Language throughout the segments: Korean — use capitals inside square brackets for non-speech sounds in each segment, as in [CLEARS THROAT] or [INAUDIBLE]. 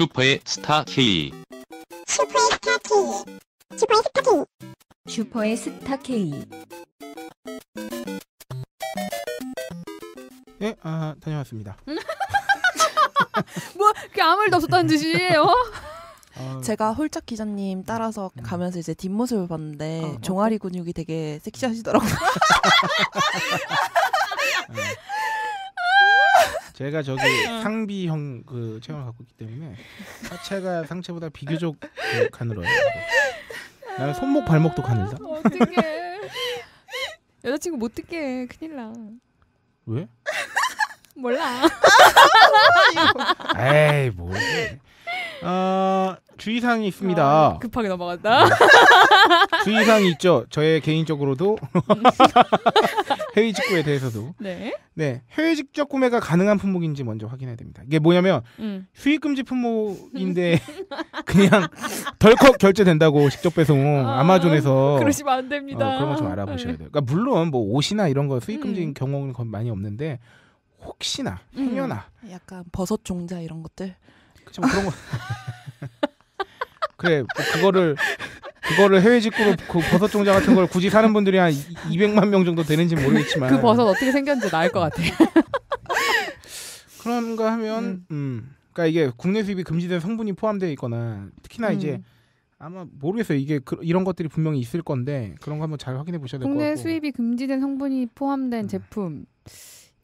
슈퍼의 스타 K 슈퍼의 스타 K 슈퍼의 스타 K 슈퍼의 스타 K 예, 아, 다녀왔습니다. [LAUGHS] 뭐, 그 아무 일도 없었다는 듯이에요? 어, 제가 홀짝 기자님 따라서 음. 가면서 이제 뒷모습을 봤는데 어, 어 종아리 근육이 되게 섹시하시더라고요. [LAUGHS] 제가 저기 음. 상비형 그 체형을 갖고 있기 때문에 하체가 상체보다 비교적 그 가늘어요. 나는 손목 발목도 가늘다. 아, 어떡해. 여자친구 못 듣게 해. 큰일 나. 왜? 몰라. 에이 뭐. 지 어, 주의사항이 있습니다. 아, 급하게 넘어갔다. 네. 주의사항이 있죠. 저의 개인적으로도 [LAUGHS] 해외 직구에 대해서도. [LAUGHS] 네. 네. 해외 직접 구매가 가능한 품목인지 먼저 확인해야 됩니다. 이게 뭐냐면 음. 휴익 금지 품목인데 [LAUGHS] 그냥 덜컥 결제된다고 직접 배송 아, 마존에서 그러시면 안 됩니다. 어, 그런 거 좀 알아보셔야 네. 돼요. 그러니까 물론 뭐 옷이나 이런 거 수익 금지 음. 경우는 많이 없는데 혹시나 행여나 음. 약간 버섯 종자 이런 것들 그쵸, 뭐 그런 거 [LAUGHS] 그래 뭐 그거를 그거를 해외 직구로 그 버섯 종자 같은 걸 굳이 사는 분들이 한 200만 명 정도 되는지 모르겠지만 그 버섯 어떻게 생겼는지 나을 것 같아. [LAUGHS] 그런가 하면 음. 음. 그러니까 이게 국내 수입이 금지된 성분이 포함되어 있거나 특히나 음. 이제 아마 모르겠어요. 이게 그, 이런 것들이 분명히 있을 건데 그런 거 한번 잘 확인해 보셔야 될 것 같고. 국내 수입이 금지된 성분이 포함된 음. 제품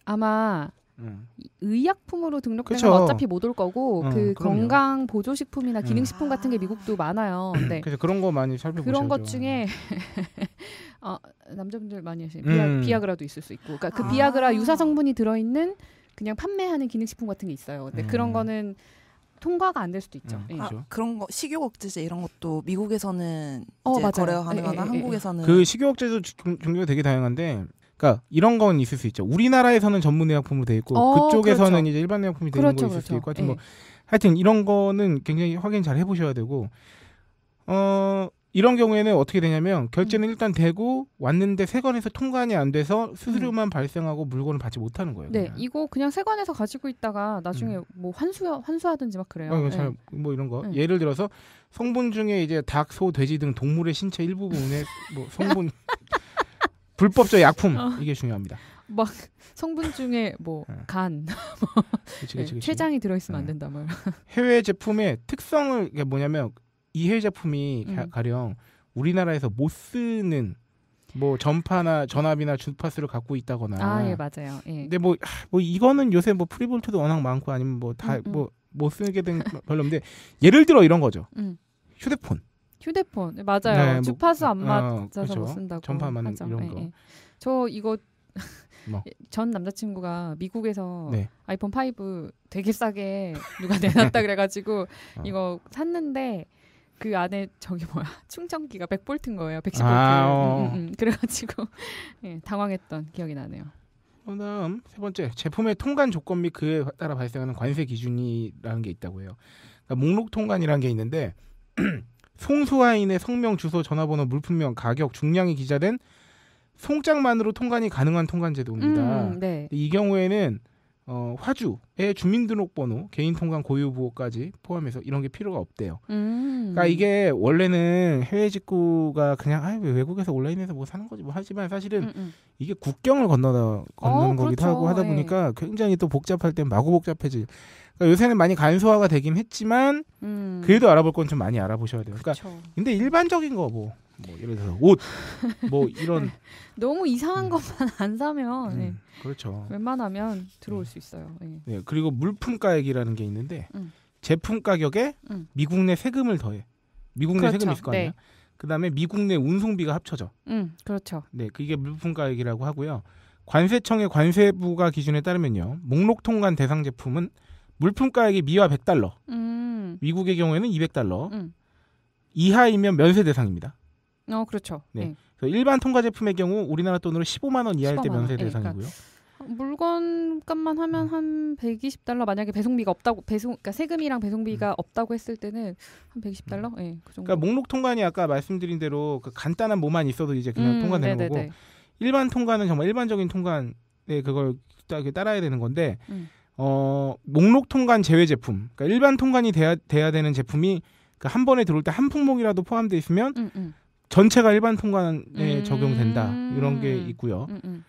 아마 음. 의약품으로 등록되면 그쵸. 어차피 못 올 거고 음, 그 그럼요. 건강 보조식품이나 음. 기능식품 같은 게 미국도 많아요. 음, 네. 그래서 그런 거 많이 살펴보셔야죠. 그런 것 중에 [LAUGHS] 어, 남자분들 많이 하시는 비아, 비아그라도 있을 수 있고, 그러니까 그 아. 비아그라 유사 성분이 들어있는 그냥 판매하는 기능식품 같은 게 있어요. 근데 그런 거는 통과가 안 될 수도 있죠. 음, 예. 아, 그런 거 식욕 억제제 이런 것도 미국에서는 어, 거래가 가능하나 예, 예, 예, 한국에서는 그 식욕 억제도 종류가 되게 다양한데 그러니까 이런 건 있을 수 있죠. 우리나라에서는 전문 의약품으로 되어 있고 어, 그쪽에서는 그렇죠. 이제 일반 의약품이 되는 그렇죠, 거일을 그렇죠. 수 있고 하여튼 뭐 예. 뭐 하여튼 이런 거는 굉장히 확인 잘 해보셔야 되고 어 이런 경우에는 어떻게 되냐면 결제는 음. 일단 되고 왔는데 세관에서 통관이 안 돼서 수수료만 음. 발생하고 물건을 받지 못하는 거예요. 네, 그냥. 이거 그냥 세관에서 가지고 있다가 나중에 음. 뭐 환수 환수하든지 막 그래요. 어, 잘, 네. 뭐 이런 거 네. 예를 들어서 성분 중에 이제 닭, 소, 돼지 등 동물의 신체 일부분에 뭐 성분 [LAUGHS] 불법적 약품 어. 이게 중요합니다. 막 성분 중에 뭐간 뭐, 네. [LAUGHS] 뭐 네, 췌장이 들어있으면 네. 안 된다 뭐 해외 제품의 특성을 이게 뭐냐면 이 해외 제품이 음. 가, 령 우리나라에서 못 쓰는 뭐 전파나 전압이나 주파수를 갖고 있다거나 아예 맞아요 예. 근데 뭐뭐 뭐 이거는 요새 뭐 프리볼트도 워낙 많고 아니면 뭐 다 뭐못 음, 음. 뭐, 쓰게 된 별로인데 예를 들어 이런 거죠 음. 휴대폰 휴대폰 네, 네, 맞아요. 네, 주파수 안 아, 아, 맞아서 어, 그렇죠. 쓴다고. 전파만 하죠. 이런 예, 거. 네. 저 이거 [LAUGHS] 뭐. 전 남자친구가 미국에서 네. 아이폰 5 되게 싸게 [LAUGHS] 누가 내놨다 그래가지고 [LAUGHS] 어. 이거 샀는데 그 안에 저기 뭐야 충전기가 100볼트인 거예요. 110볼트. 아, 음, 어. 음, 음, 그래가지고 예, 당황했던 기억이 나네요. 다음세 번째 제품의 통관 조건 및 그에 따라 발생하는 관세 기준이라는 게 있다고 해요. 그러니까 목록 통관이라는 게 있는데 [CLEARS THROAT] 송소화인의 성명, 주소, 전화번호, 물품명, 가격, 중량이 기재된 송장만으로 통관이 가능한 통관 제도입니다. 음, 네. 이 경우에는 어, 화주의 주민등록번호, 개인통관 고유부호까지 포함해서 이런 게 필요가 없대요. 음. 그러니까 이게 원래는 해외 직구가 그냥 아, 외국에서 온라인에서 뭐 사는 거지 뭐 하지만 사실은 음, 음. 이게 국경을 건너다 건너는 어, 거기도 그렇죠. 하고 하다 예. 보니까 예. 굉장히 또 복잡할 땐 마구 복잡해질. 그러니까 요새는 많이 간소화가 되긴 했지만 음. 그래도 알아볼 건 좀 많이 알아보셔야 돼요. 그러니까 그쵸. 근데 일반적인 거뭐 뭐 예를 들어서 옷 뭐 이런 [LAUGHS] 네. 너무 이상한 음. 것만 안 사면 음, 네. 그렇죠. 웬만하면 들어올 네. 수 있어요. 네. 네. 그리고 물품 가액이라는 게 있는데 음. 제품 가격에 음. 미국 내 세금을 더해 미국 내 그렇죠. 세금 있을 거 아니야. 에 네. 그다음에 미국 내 운송비가 합쳐져. 음 그렇죠. 네 그게 물품 가액이라고 하고요. 관세청의 관세부가 기준에 따르면요 목록 통관 대상 제품은 물품 가액이 미화 100달러, 음. 미국의 경우에는 200달러 음. 이하이면 면세 대상입니다. 어, 그렇죠. 네. 예. 그래서 일반 통과 제품의 경우 우리나라 돈으로 15만 원 이하일 15만 때 면세 예, 그러니까 대상이고요. 그러니까 물건 값만 하면 음. 한 120달러 만약에 배송비가 없다고 배송 그러니까 세금이랑 배송비가 음. 없다고 했을 때는 한 120달러? 음. 예. 네, 그 정도. 그러니까 목록 통관이 아까 말씀드린 대로 그 간단한 뭐만 있어도 이제 그냥 음, 통관되는 네네네. 거고 일반 통관은 정말 일반적인 통관에 그걸 따라야 되는 건데 음. 어, 목록 통관 제외 제품. 그러니까 일반 통관이 돼야 돼야 되는 제품이 그 한 번에 들어올 때 한 품목이라도 포함돼 있으면 음, 전체가 일반 통관에 음. 적용된다 이런 게 음, 있고요. 음, 음.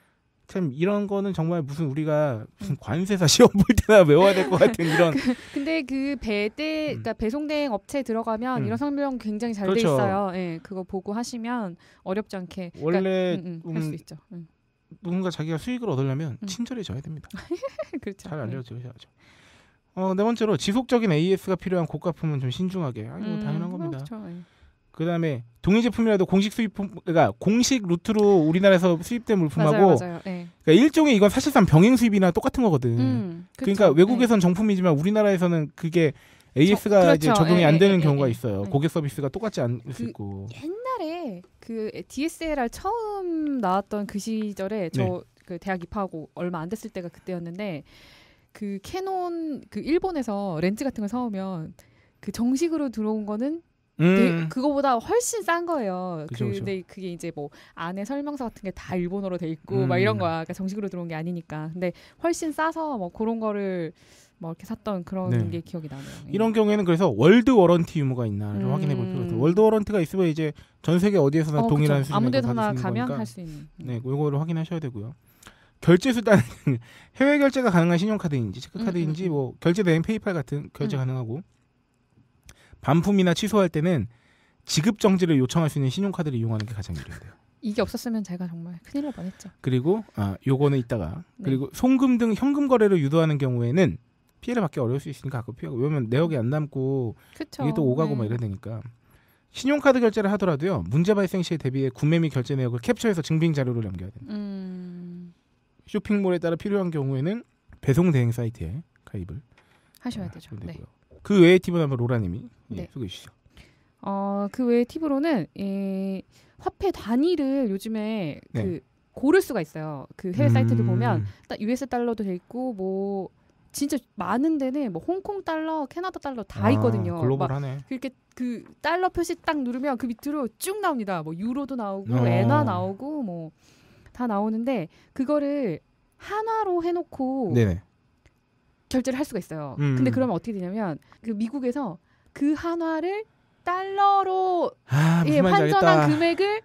참 이런 거는 정말 무슨 우리가 무슨 관세사 [LAUGHS] 시험 볼 때나 외워야 될 것 같은 이런. 그, 근데 그 배대 음. 그러니까 배송 대행 업체 에 들어가면 음. 이런 성명 굉장히 잘돼 그렇죠. 있어요. 예, 네, 그거 보고 하시면 어렵지 않게 그러니까, 원래 음, 음, 할수 있죠. 누군가 자기가 수익을 얻으려면 친절해져야 됩니다. [LAUGHS] 그렇죠. 잘 네. 알려줘야죠. 어, 네 번째로 지속적인 AS가 필요한 고가품은 좀 신중하게. 아, 이거 당연한 겁니다. 그렇죠. 예. 그다음에 동일 제품이라도 공식 수입품 그러니까 공식 루트로 우리나라에서 수입된 물품하고 맞아요, 맞아요. 네. 그러니까 일종의 이건 사실상 병행 수입이나 똑같은 거거든. 음, 그러니까 외국에선 네. 정품이지만 우리나라는 에서 그게 AS가 저, 그렇죠. 이제 적용이 예, 안 예, 되는 예, 경우가 있어요. 네. 고객 서비스가 똑같지 않을 그, 수 있고. 옛날에 그 DSLR 처음 나왔던 그 시절에 저그 네. 대학 입학하고 얼마 안 됐을 때가 그때였는데 그 캐논 그 일본에서 렌즈 같은 걸 사오면 그 정식으로 들어온 거는 음. 그거보다 훨씬 싼 거예요. 그 그쵸, 근데 그게 이제 뭐 안에 설명서 같은 게 다 일본어로 돼 있고 음. 막 이런 거야. 그러니까 정식으로 들어온 게 아니니까. 근데 훨씬 싸서 뭐 그런 거를 뭐 이렇게 샀던 그런 네. 게 기억이 나네요. 예. 이런 경우에는 그래서 월드 워런티 유무가 있나를 음. 확인해 볼 필요가 있어요. 월드 워런티가 있으면 이제 전 세계 어디에서나 어, 동일한 수준 아무데서나 가면 할 수 있는. 음. 네, 요거를 확인하셔야 되고요. 결제 수단은 [LAUGHS] 해외 결제가 가능한 신용카드인지 체크카드인지 음, 음, 뭐 결제 대행 페이팔 같은 결제 가능하고 반품이나 취소할 때는 지급 정지를 요청할 수 있는 신용카드를 이용하는 게 가장 유리한데요 이게 없었으면 제가 정말 큰일 날 뻔했죠. 그리고 아 요거는 이따가 네. 그리고 송금 등 현금 거래를 유도하는 경우에는 피해를 받기 어려울 수 있으니까 가끔 피하고 왜냐면 내역이 안 남고 그쵸. 이게 또 오가고 네. 막 이래야 되니까 신용카드 결제를 하더라도요 문제 발생 시에 대비해 구매 및 결제 내역을 캡처해서 증빙 자료를 남겨야 됩니다. 음... 쇼핑몰에 따라 필요한 경우에는 배송 대행 사이트에 가입을 하셔야 어, 되죠. 네. 그 외의 팁은 한번 로라님이 예, 네. 예, 소개해 주시죠. 어, 그 외의 팁으로는 예, 화폐 단위를 요즘에 네. 그 고를 수가 있어요. 그 해외 음... 사이트를 보면 딱 US 달러도 돼 있고 뭐 진짜 많은 데는 뭐 홍콩 달러, 캐나다 달러 다 아, 있거든요. 글로벌하네. 그렇게 그 달러 표시 딱 누르면 그 밑으로 쭉 나옵니다. 뭐 유로도 나오고 어. 엔화 나오고 뭐 다 나오는데 그거를 한화로 해놓고 네네. 결제를 할 수가 있어요. 음. 근데 그러면 어떻게 되냐면 그 미국에서 그 한화를 달러로 아, 예, 환전한 알겠다. 금액을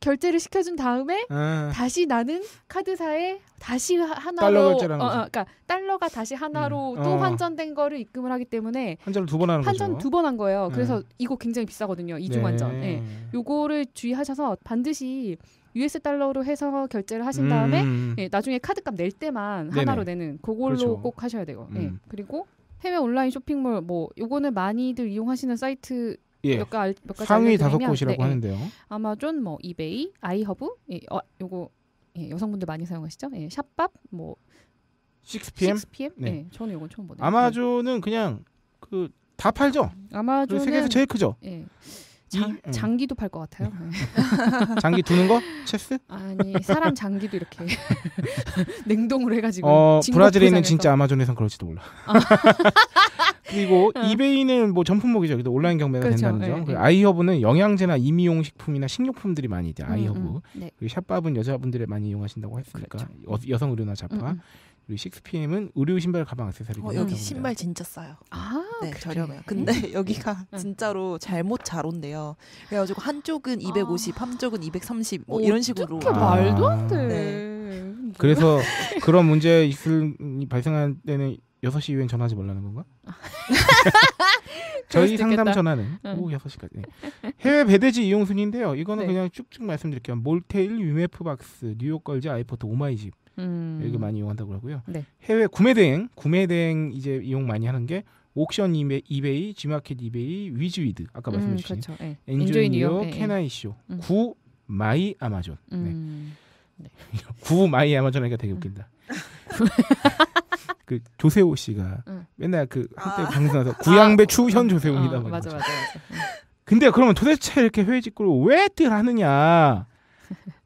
결제를 시켜준 다음에 아. 다시 나는 카드사에 다시 하나로 달러 어, 어, 그러니까 달러가 다시 하나로 음. 또 어. 환전된 거를 입금을 하기 때문에 환전두번 하는 환전 두 번 한 거예요. 네. 그래서 이거 굉장히 비싸거든요. 이중 네. 환전. 예. 요거를 주의하셔서 반드시 US 달러로 해서 결제를 하신 음. 다음에 음. 예, 나중에 카드값 낼 때만 네네. 하나로 내는 그걸로 그렇죠. 꼭 하셔야 돼요. 음. 예. 그리고 해외 온라인 쇼핑몰 뭐 요거는 많이들 이용하시는 사이트 예. 몇 가지 몇 가지 상위 다섯 곳이라고 네, 예. 하는데요. 아마존, 뭐 이베이, 아이허브, 예, 어, 요거 예, 여성분들 많이 사용하시죠? 예, 샵밥, 뭐 6PM, 6PM? 네. 예, 저는 요건 처음 보네요. 아마존은 그냥 그 다 팔죠. 아마존 그 세계에서 제일 크죠. 예. 장, 음. 장기도 팔 것 같아요. 음. 네. [LAUGHS] 장기 두는 거? 체스? 아니 사람 장기도 이렇게 [LAUGHS] 냉동으로 해가지고. 어, 브라질에 있는 진짜 아마존에선 그럴지도 몰라. 아. [LAUGHS] 그리고 어. 이베이는 뭐 전품목이죠. 그래도 온라인 경매가 그렇죠. 된다는 점. 네, 네. 아이허브는 영양제나 임이용 식품이나 식료품들이 많이 돼. 음, 아이허브. 음, 음. 네. 그리고 샵밥은 여자분들이 많이 이용하신다고 했으니까 그렇죠. 여, 성 의류나 잡화. 음, 그리고 6PM은 의류 신발 가방 액세서리. 어, 여기 신발 진짜 싸요. 아, 네, 그래. 저렴해요. 근데 네. 여기가 응. 네. 진짜로 잘못 잘 온대요. 그래가지고 한쪽은 250, 아. 한쪽은 230, 뭐 어, 이런 식으로. 그렇게 아. 말도 안 돼. 네. 그래서 그런 문제 있을 발생할 때는 6시 이후엔 전화하지 말라는 건가? 저희 상담 전화는 응. 오후 6시까지. 네. 해외 배대지 이용 순인데요. 이거는 네. 그냥 쭉쭉 말씀드릴게요. 몰테일, 유메프 박스, 뉴욕 걸즈, 아이포트, 오마이집. 음. 이렇게 많이 이용한다고 그러고요 네. 해외 구매 대행, 구매 대행 이제 이용 많이 하는 게 옥션 이베, 이베이, 지마켓 이베이, 위즈위드 아까 말씀해주신 음, 그렇죠. 네. 엔조이니어, 캐나이쇼, 네. 구 마이 아마존. 음. 네. 네. [LAUGHS] 구 마이 아마존 하니까 되게 웃긴다. 음. 그 조세호 씨가 응. 음. 맨날 그 한때 아. 방송에서 아. 구양배추 현 조세호입니다. 어, 맞아 맞아 맞아. 음. 근데 그러면 도대체 이렇게 회의 직구를 왜들 하느냐?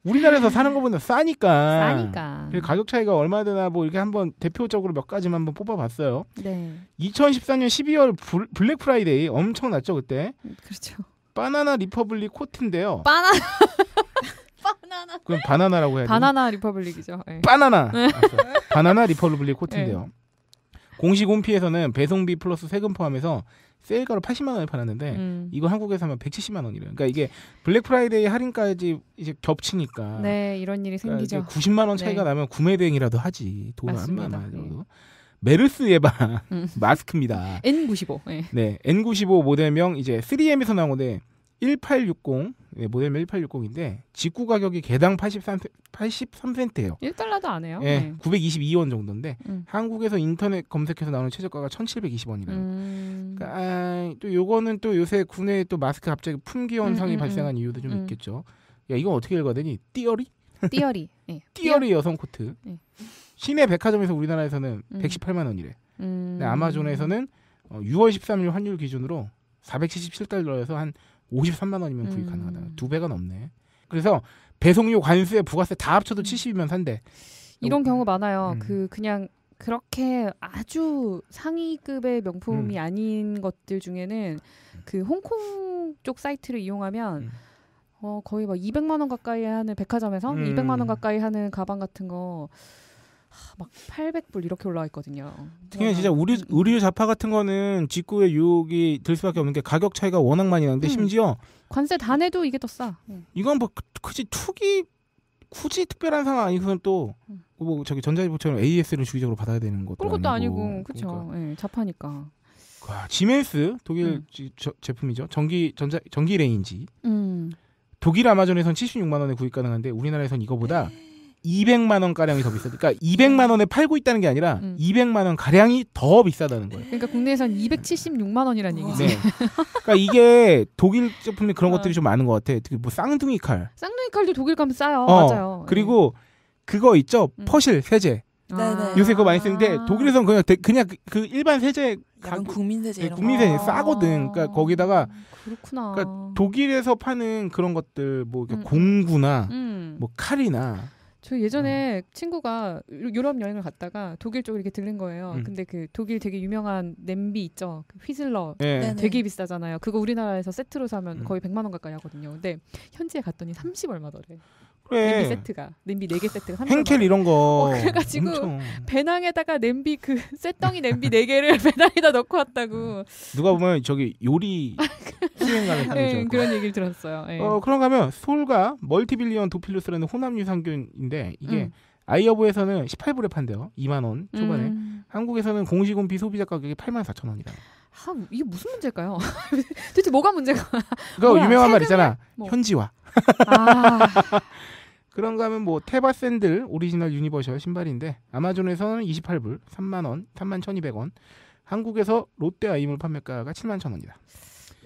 우리나라에서 사는 것보다 싸니까. 싸니까. 그래서 가격 차이가 얼마 되나 뭐 이렇게 한번 대표적으로 몇 가지만 한번 뽑아봤어요. 네. 2014년 12월 블랙 프라이데이 엄청 났죠 그때. 그렇죠. 바나나 리퍼블릭 코트인데요. 바나나. [LAUGHS] 바나나. 그럼 바나나라고 해야 돼. 바나나 리퍼블릭이죠. 네. 바나나. 네. 바나나 리퍼블릭 코트인데요. 네. 공식 홈피에서는 배송비 플러스 세금 포함해서 세일가로 80만 원에 팔았는데 음. 이거 한국에서면 170만 원이래요. 그러니까 이게 블랙 프라이데이 할인까지 이제 겹치니까 네 이런 일이 그러니까 90만 원 차이가 네. 나면 구매 대행이라도 하지 돈 안만 원 정도. 네. 메르스 예방 음. [LAUGHS] 마스크입니다. N95. 예. 네. 네, N95 모델명 이제 3M에서 나온 건데 1860 네, 모델명 1860인데 직구 가격이 개당 83, 83센트예요. 1달러도 안 해요. 예, 네. 922원 정도인데 음. 한국에서 인터넷 검색해서 나오는 최저가가 1 7 2 0원이래요 음. 그러니까 아, 또 요거는 또 요새 국내에 또 마스크 갑자기 품귀 현상이 음, 음, 음, 발생한 이유도 좀 음. 있겠죠. 야, 이거 어떻게 읽어야되니? 띠어리? 띠어리. 네. [LAUGHS] 띠어리 여성 코트. 네. 시내 백화점에서 우리나라에서는 118만 원이래. 아마존에서는 어, 6월 13일 환율 기준으로 477달러에서 한 53만 원이면 구입 가능하다. 음. 두 배가 넘네. 그래서 배송료, 관세, 부가세 다 합쳐도 음. 70이면 산대. 이런 요, 경우 많아요. 음. 그 그냥 그렇게 아주 상위급의 명품이 음. 아닌 것들 중에는 그 홍콩 쪽 사이트를 이용하면 음. 어, 거의 막 200만 원 가까이 하는 백화점에서 음. 200만 원 가까이 하는 가방 같은 거막 800불 이렇게 올라와 있거든요. 특히 진짜 우리 의류 자파 같은 거는 직구의 유혹이 들 수밖에 없는 게 가격 차이가 워낙 많이 나는데 음. 심지어 관세 다 내도 이게 더 싸. 음. 이건 뭐 굳이 투기 굳이 특별한 상황 아니면 또뭐 음. 뭐 저기 전자일보처럼 AS를 주기적으로 받아야 되는 것도 그런 것도 아니고, 아니고 그렇죠. 그러니까. 네, 자파니까. 와, 지멘스 독일 음. 지, 저, 제품이죠. 전기 전자 전기 레인지. 음. 독일 아마존에선 76만 원에 구입 가능한데 우리나라에선 이거보다 에이. 네. 200만 원 가량이 더 비싸. 그러니까 200만 원에 팔고 있다는 게 아니라 음. 200만 원 가량이 더 비싸다는 거예요. 그러니까 국내에선 276만 원이라는 네. 얘기지. 네. 그러니까 이게 독일 제품이 그런 어. 것들이 좀 많은 것 같아. 특히 뭐 쌍둥이 칼. 쌍둥이 칼도 독일 가면 싸요. 어. 맞아요. 그리고 음. 그거 있죠. 음. 퍼실 세제. 아. 요새 그거 많이 쓰는데 아. 독일에선 그냥 대, 그냥 그, 그 일반 세제 약 국민 세제 네, 국민 세제 싸거든. 그러니까 아. 거기다가 그렇구나. 그러니까 독일에서 파는 그런 것들 뭐 음. 공구나 음. 뭐 칼이나 저 예전에 어. 친구가 유럽 여행을 갔다가 독일 쪽으로 이렇게 들른 거예요. 음. 근데 그 독일 되게 유명한 냄비 있죠. 그 휘슬러. 네. 네, 네. 되게 비싸잖아요. 그거 우리나라에서 세트로 사면 음. 거의 100만 원 가까이 하거든요. 근데 현지에 갔더니 30 얼마더래. 그래. 냄비 세트가 냄비 네 개 세트가 행켈 이런 거 어, 그래가지고 배낭에다가 냄비 그 [LAUGHS] 쇳덩이 냄비 4 개를 [LAUGHS] 배낭에다 넣고 왔다고 누가 보면 저기 요리 [LAUGHS] 수행가는 사람이 예, 그런 얘기를 들었어요. 네. 어, 그런가 하면 솔가 멀티빌리언 도필루스라는 호남 유산균인데 이게 음. 아이어브에서는 18불에 판대요. 2만 원 초반에. 음. 한국에서는 공시군비 소비자 가격이 8만 4천 원이다. 아, 이게 무슨 문제일까요? [LAUGHS] 도대체 뭐가 문제가? 그 유명한 말 있잖아. 뭐. 현지화. 아. [LAUGHS] 그런가 하면 뭐 테바 샌들 오리지널 유니버셜 신발인데 아마존에서는 28불, 3만 원, 3만 1,200원. 한국에서 롯데 아이물 판매가가 7만 1,000원이다.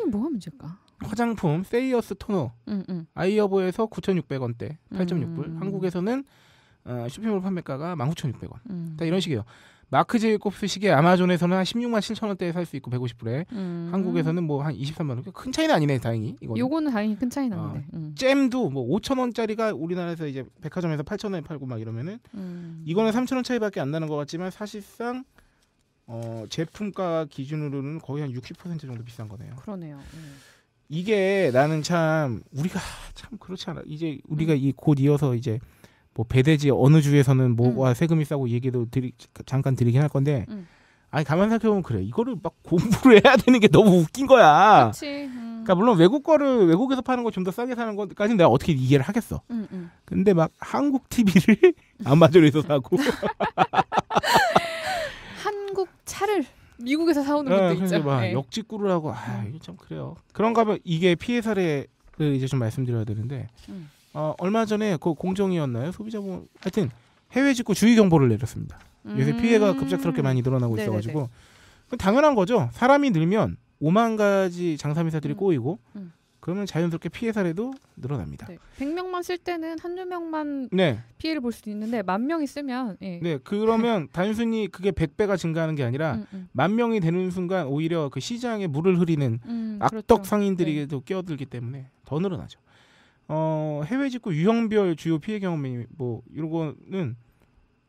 뭐가 문제까 화장품 세이어스 토너 음, 음. 아이어보에서 9,600원대 8.6불 음. 한국에서는 어, 쇼핑몰 판매가가 19,600원 다 음. 이런 식이에요 마크 제이콥스 시계 아마존에서는 한 16만 7천 원대에 살 수 있고 150불에 음. 한국에서는 뭐 한 23만 원. 큰 차이는 아니네 다행히. 이거는. 요거는 다행히 큰 차이 나는데. 아, 어, 음. 잼도 뭐 5천 원짜리가 우리나라에서 이제 백화점에서 8천 원에 팔고 막 이러면은 음. 이거는 3천 원 차이밖에 안 나는 것 같지만 사실상 어, 제품가 기준으로는 거의 한 60% 정도 비싼 거네요. 그러네요. 음. 이게 나는 참 우리가 참 그렇지 않아. 이제 우리가 음. 이곧 이어서 이제 뭐 배대지 어느 주에서는 뭐와 음. 세금이 싸고 얘기도 드리, 잠깐 드리긴 할 건데 음. 아니 가만 생각해보면 그래 이거를 막 공부를 해야 되는 게 너무 웃긴 거야. 그렇지. 음. 그러니까 물론 외국 거를 외국에서 파는 거 좀 더 싸게 사는 것까지 내가 어떻게 이해를 하겠어. 음, 근데 막 한국 TV를 안마존에서 [LAUGHS] 사고 [LAUGHS] 차를 미국에서 사오는 네, 분도 있죠. 막 네. 역직구르라고아 음. 이게 참 그래요. 그런가 봐 이게 피해 사례를 이제 좀 말씀드려야 되는데 음. 어, 얼마 전에 그 공정이었나요 소비자보 하여튼 해외 직구 주의 경보를 내렸습니다. 음. 요새 피해가 급작스럽게 많이 늘어나고 네네네. 있어가지고 당연한 거죠. 사람이 늘면 오만 가지 장사미사들이 음. 꼬이고 음. 그러면 자연스럽게 피해 사례도 늘어납니다. 네. 100명만 쓸 때는 한두 명만 네. 피해를 볼 수 있는데 만 명이 쓰면 예. 네 그러면 [LAUGHS] 단순히 그게 100배가 증가하는 게 아니라 음, 음. 만 명이 되는 순간 오히려 그 시장에 물을 흐리는 음, 그렇죠. 악덕 그렇죠. 상인들에게도 네. 끼어들기 때문에 더 늘어나죠. 어, 해외 직구 유형별 주요 피해 경험이 뭐 이런 거는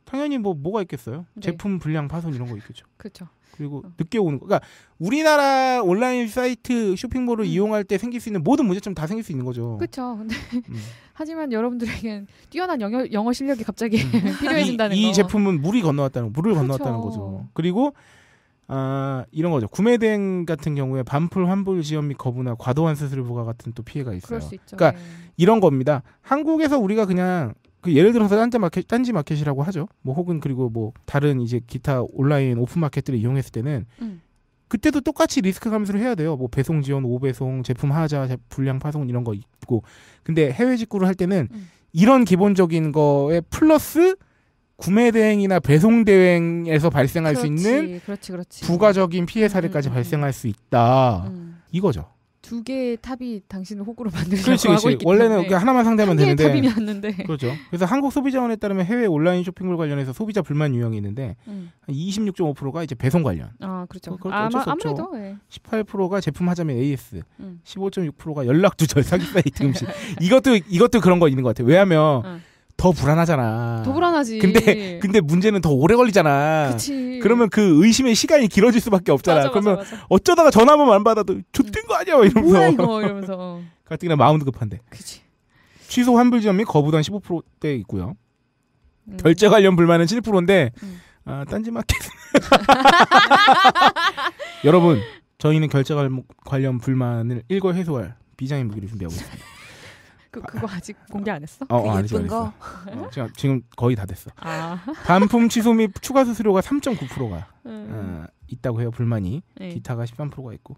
당연히 뭐 뭐가 있겠어요? 네. 제품 불량 파손 이런 거 있겠죠. 그렇죠. 그리고 음. 늦게 오는 거. 그러니까 우리나라 온라인 사이트 쇼핑몰을 음. 이용할 때 생길 수 있는 모든 문제점 다 생길 수 있는 거죠. 그렇죠. 근데 음. [LAUGHS] 하지만 여러분들에겐 뛰어난 영어, 영어 실력이 갑자기 음. [LAUGHS] 필요해진다는 이, 거. 이 제품은 물이 건너왔다는 물을 그쵸. 건너왔다는 거죠. 그리고 아, 이런 거죠. 구매 대행 같은 경우에 반품 환불 지연 및 거부나 과도한 수수료 부과 같은 또 피해가 있어요. 그러니까 예. 이런 겁니다. 한국에서 우리가 그냥 그 예를 들어서 딴지 마켓, 딴지 마켓이라고 하죠. 뭐 혹은 그리고 뭐 다른 이제 기타 온라인 오픈 마켓들을 이용했을 때는 음. 그때도 똑같이 리스크 감수를 해야 돼요. 뭐 배송 지원, 오배송, 제품 하자, 불량 파송 이런 거 있고. 근데 해외 직구를 할 때는 음. 이런 기본적인 거에 플러스 구매 대행이나 배송 대행에서 발생할 그렇지, 수 있는 그렇지, 그렇지. 부가적인 피해 사례까지 음, 음, 음. 발생할 수 있다. 음. 이거죠. 두 개의 탑이 당신을 호구로 만들려고 그렇 그렇지. 하고 있 원래는 때문 하나만 상대하면 되는데 탑이었는데 그렇죠. 그래서 한국 소비자원에 따르면 해외 온라인 쇼핑몰 관련해서 소비자 불만 유형이 있는데 음. 한 26.5%가 이제 배송 관련. 아 그렇죠. 어, 그렇죠. 아, 마, 아무래도 예. 18%가 제품 하자면 AS, 음. 15.6%가 연락 두절 사기 사이트 금식 [LAUGHS] 이것도 이것도 그런 거 있는 것 같아요. 왜냐하면 음. 어. 더 불안하잖아. 더 불안하지. 근데 근데 문제는 더 오래 걸리잖아. 그치. 그러면 그 의심의 시간이 길어질 수밖에 없잖아. 맞아, 그러면 맞아, 어쩌다가 전화 한번 안 받아도 좋된거 아니야 이러면서. 뭐야 이거 이러면서. 어. [LAUGHS] 가뜩이나 마음도 급한데. 그치. 취소 환불 지원및 거부단 15%대 있고요. 음. 결제 관련 불만은 7%인데 음. 아, 딴지마켓 [LAUGHS] 여러분 저희는 결제 관련 불만을 일괄 해소할 비장의 무기를 준비하고 있습니다. 그, 그거 아직 공개 안 했어? 어, 어 예쁜 했어, 거? 어, 지금, 지금 거의 다 됐어. 아. 반품 취소 및 추가 수수료가 3.9%가 음. 어, 있다고 해요, 불만이. 네. 기타가 13%가 있고.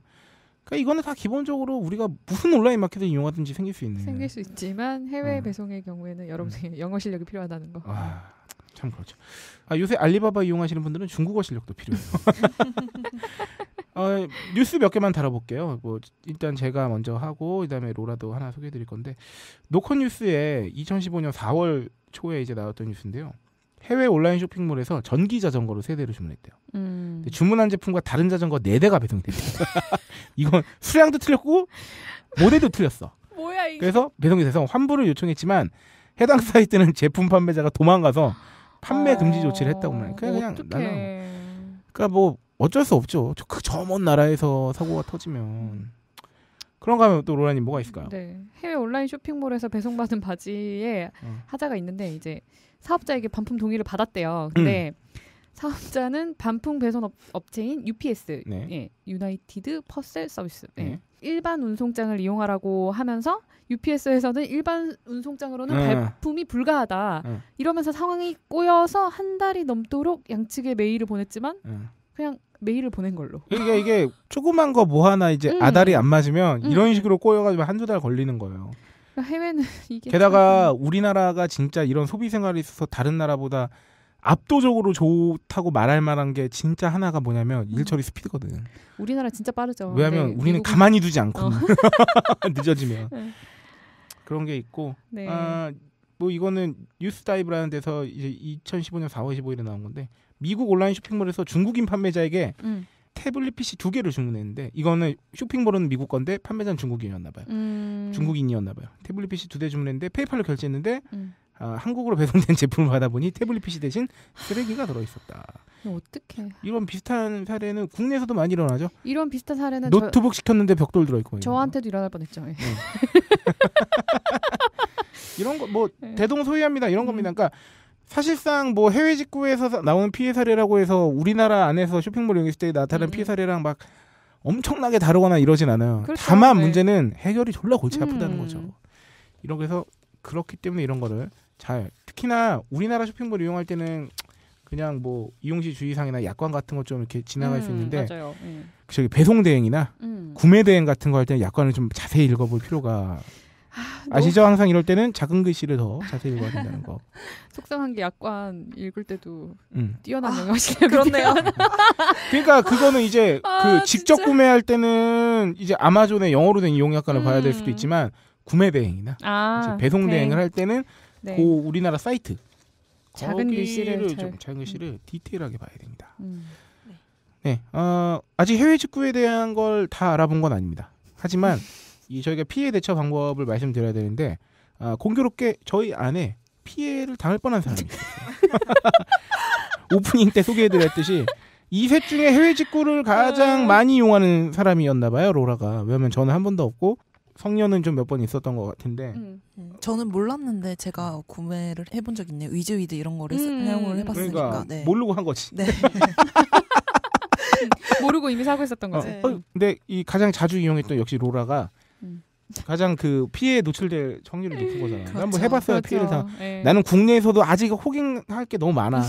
그러니까 이거는 다 기본적으로 우리가 무슨 온라인 마켓을 이용하든지 생길 수 있는. 생길 수 있지만 해외 어. 배송의 경우에는 여러분의 음. 영어 실력이 필요하다는 거. 아, 참 그렇죠. 아, 요새 알리바바 이용하시는 분들은 중국어 실력도 필요해요. [LAUGHS] 어, 뉴스 몇 개만 다뤄볼게요. 뭐 일단 제가 먼저 하고 그다음에 로라도 하나 소개해드릴 건데 노컷 뉴스에 2015년 4월 초에 이제 나왔던 뉴스인데요. 해외 온라인 쇼핑몰에서 전기 자전거로 세 대를 주문했대요. 음. 주문한 제품과 다른 자전거 네 대가 배송이 됐대요. [LAUGHS] 이건 수량도 틀렸고 모델도 틀렸어. 뭐야 이게? 그래서 배송이 돼서 환불을 요청했지만 해당 사이트는 제품 판매자가 도망가서 판매 금지 조치를 했다고 말해. 그냥 그냥 나는 그러니까 뭐 어쩔 수 없죠. 저, 그 먼 나라에서 사고가 터지면. 그런가 하면 또 로라님 뭐가 있을까요? 네. 해외 온라인 쇼핑몰에서 배송받은 바지에 어. 하자가 있는데 이제 사업자에게 반품 동의를 받았대요. 음. 근데 음. 사업자는 반품 배송 업, 체인 UPS, 네. 예, 유나이티드 퍼셀 서비스. 예. 네. 일반 운송장을 이용하라고 하면서 UPS에서는 일반 운송장으로는 네. 발품이 불가하다. 네. 이러면서 상황이 꼬여서 한 달이 넘도록 양측에 메일을 보냈지만 네. 그냥 메일을 보낸 걸로. 이게 그러니까 이게 조그만 거 뭐 하나 이제 음. 아달이안 맞으면 음. 이런 식으로 꼬여가지고 한두 달 걸리는 거예요. 그러니까 해외는 이게. 게다가 참... 우리나라가 진짜 이런 소비 생활에 있어서 다른 나라보다 압도적으로 좋다고 말할 만한 게 진짜 하나가 뭐냐면 음. 일 처리 스피드거든. 우리나라 진짜 빠르죠. 왜냐하면 네, 우리는 미국은... 가만히 두지 않고 어. [LAUGHS] 늦어지면 네. 그런 게 있고. 네. 아, 뭐 이거는 뉴스 다이브라는 데서 이제 2015년 4월 15일에 나온 건데 미국 온라인 쇼핑몰에서 중국인 판매자에게 음. 태블릿 PC 두 개를 주문했는데 이거는 쇼핑몰은 미국 건데 판매자는 중국인이었나 봐요. 음. 중국인이었나 봐요. 태블릿 PC 두 대 주문했는데 페이팔로 결제했는데 음. 아, 한국으로 [LAUGHS] 배송된 제품을 받아보니 태블릿 PC 대신 쓰레기가 들어있었다. 뭐 어떻게? 이런 비슷한 사례는 국내에서도 많이 일어나죠. 이런 비슷한 사례는 노트북 저... 시켰는데 벽돌 들어있고. 저한테도 일어날 뻔했죠. 예. [LAUGHS] [LAUGHS] 이런 거뭐 네. 대동소이합니다. 이런 겁니다. 음. 그러니까 사실상 뭐 해외 직구에서 나오는 피해 사례라고 해서 우리나라 안에서 쇼핑몰 이용했을 때 나타난 음. 피해 사례랑 막 엄청나게 다르거나 이러진 않아요. 그렇죠. 다만 네. 문제는 해결이 졸라 골치 음. 아프다는 음. 거죠. 이렇게서 해 그렇기 때문에 이런 거를 잘 특히나 우리나라 쇼핑몰 이용할 때는 그냥 뭐 이용시 주의사항이나 약관 같은 것 좀 이렇게 지나갈 음, 수 있는데 맞아요. 예. 저기 배송 대행이나 음. 구매 대행 같은 거 할 때는 약관을 좀 자세히 읽어볼 필요가 아, 시죠 항상 이럴 때는 작은 글씨를 더 자세히 읽어야 된다는 거. [LAUGHS] 속상한 게 약관 읽을 때도 음. 뛰어난 영역이시네요. 아, 그렇네요. [LAUGHS] 그러니까 그거는 이제 [LAUGHS] 아, 그 직접 진짜? 구매할 때는 이제 아마존의 영어로 된 이용 약관을 음. 봐야 될 음. 수도 있지만 구매 대행이나 아, 배송 대행을 네. 할 때는 네. 그 우리나라 사이트 작은 글씨를 좀 작은 글씨를 음. 디테일하게 봐야 됩니다. 음. 네, 네. 어, 아직 해외 직구에 대한 걸 다 알아본 건 아닙니다. 하지만 이 저희가 피해 대처 방법을 말씀드려야 되는데 아, 공교롭게 저희 안에 피해를 당할 뻔한 사람이 있어요. [LAUGHS] 오프닝 때 소개해드렸듯이 이 셋 중에 해외 직구를 가장 네. 많이 이용하는 사람이었나 봐요 로라가. 왜냐면 저는 한 번도 없고 성년은 좀 몇 번 있었던 것 같은데 음. 음. 저는 몰랐는데 제가 구매를 해본 적 있네요 위즈위드 이런 거를 음. 사용을 해봤으니까 그러니까 네. 모르고 한 거지 네. [LAUGHS] 모르고 이미 사고 있었던 거지 어, 어, 근데 이 가장 자주 이용했던 역시 로라가 음. 가장 그 피해에 노출될 확률이 높은 음, 거잖아. 그렇죠. 난뭐 해봤어요 그렇죠. 피해를 다. 네. 나는 국내에서도 아직 호갱할 게 너무 많아.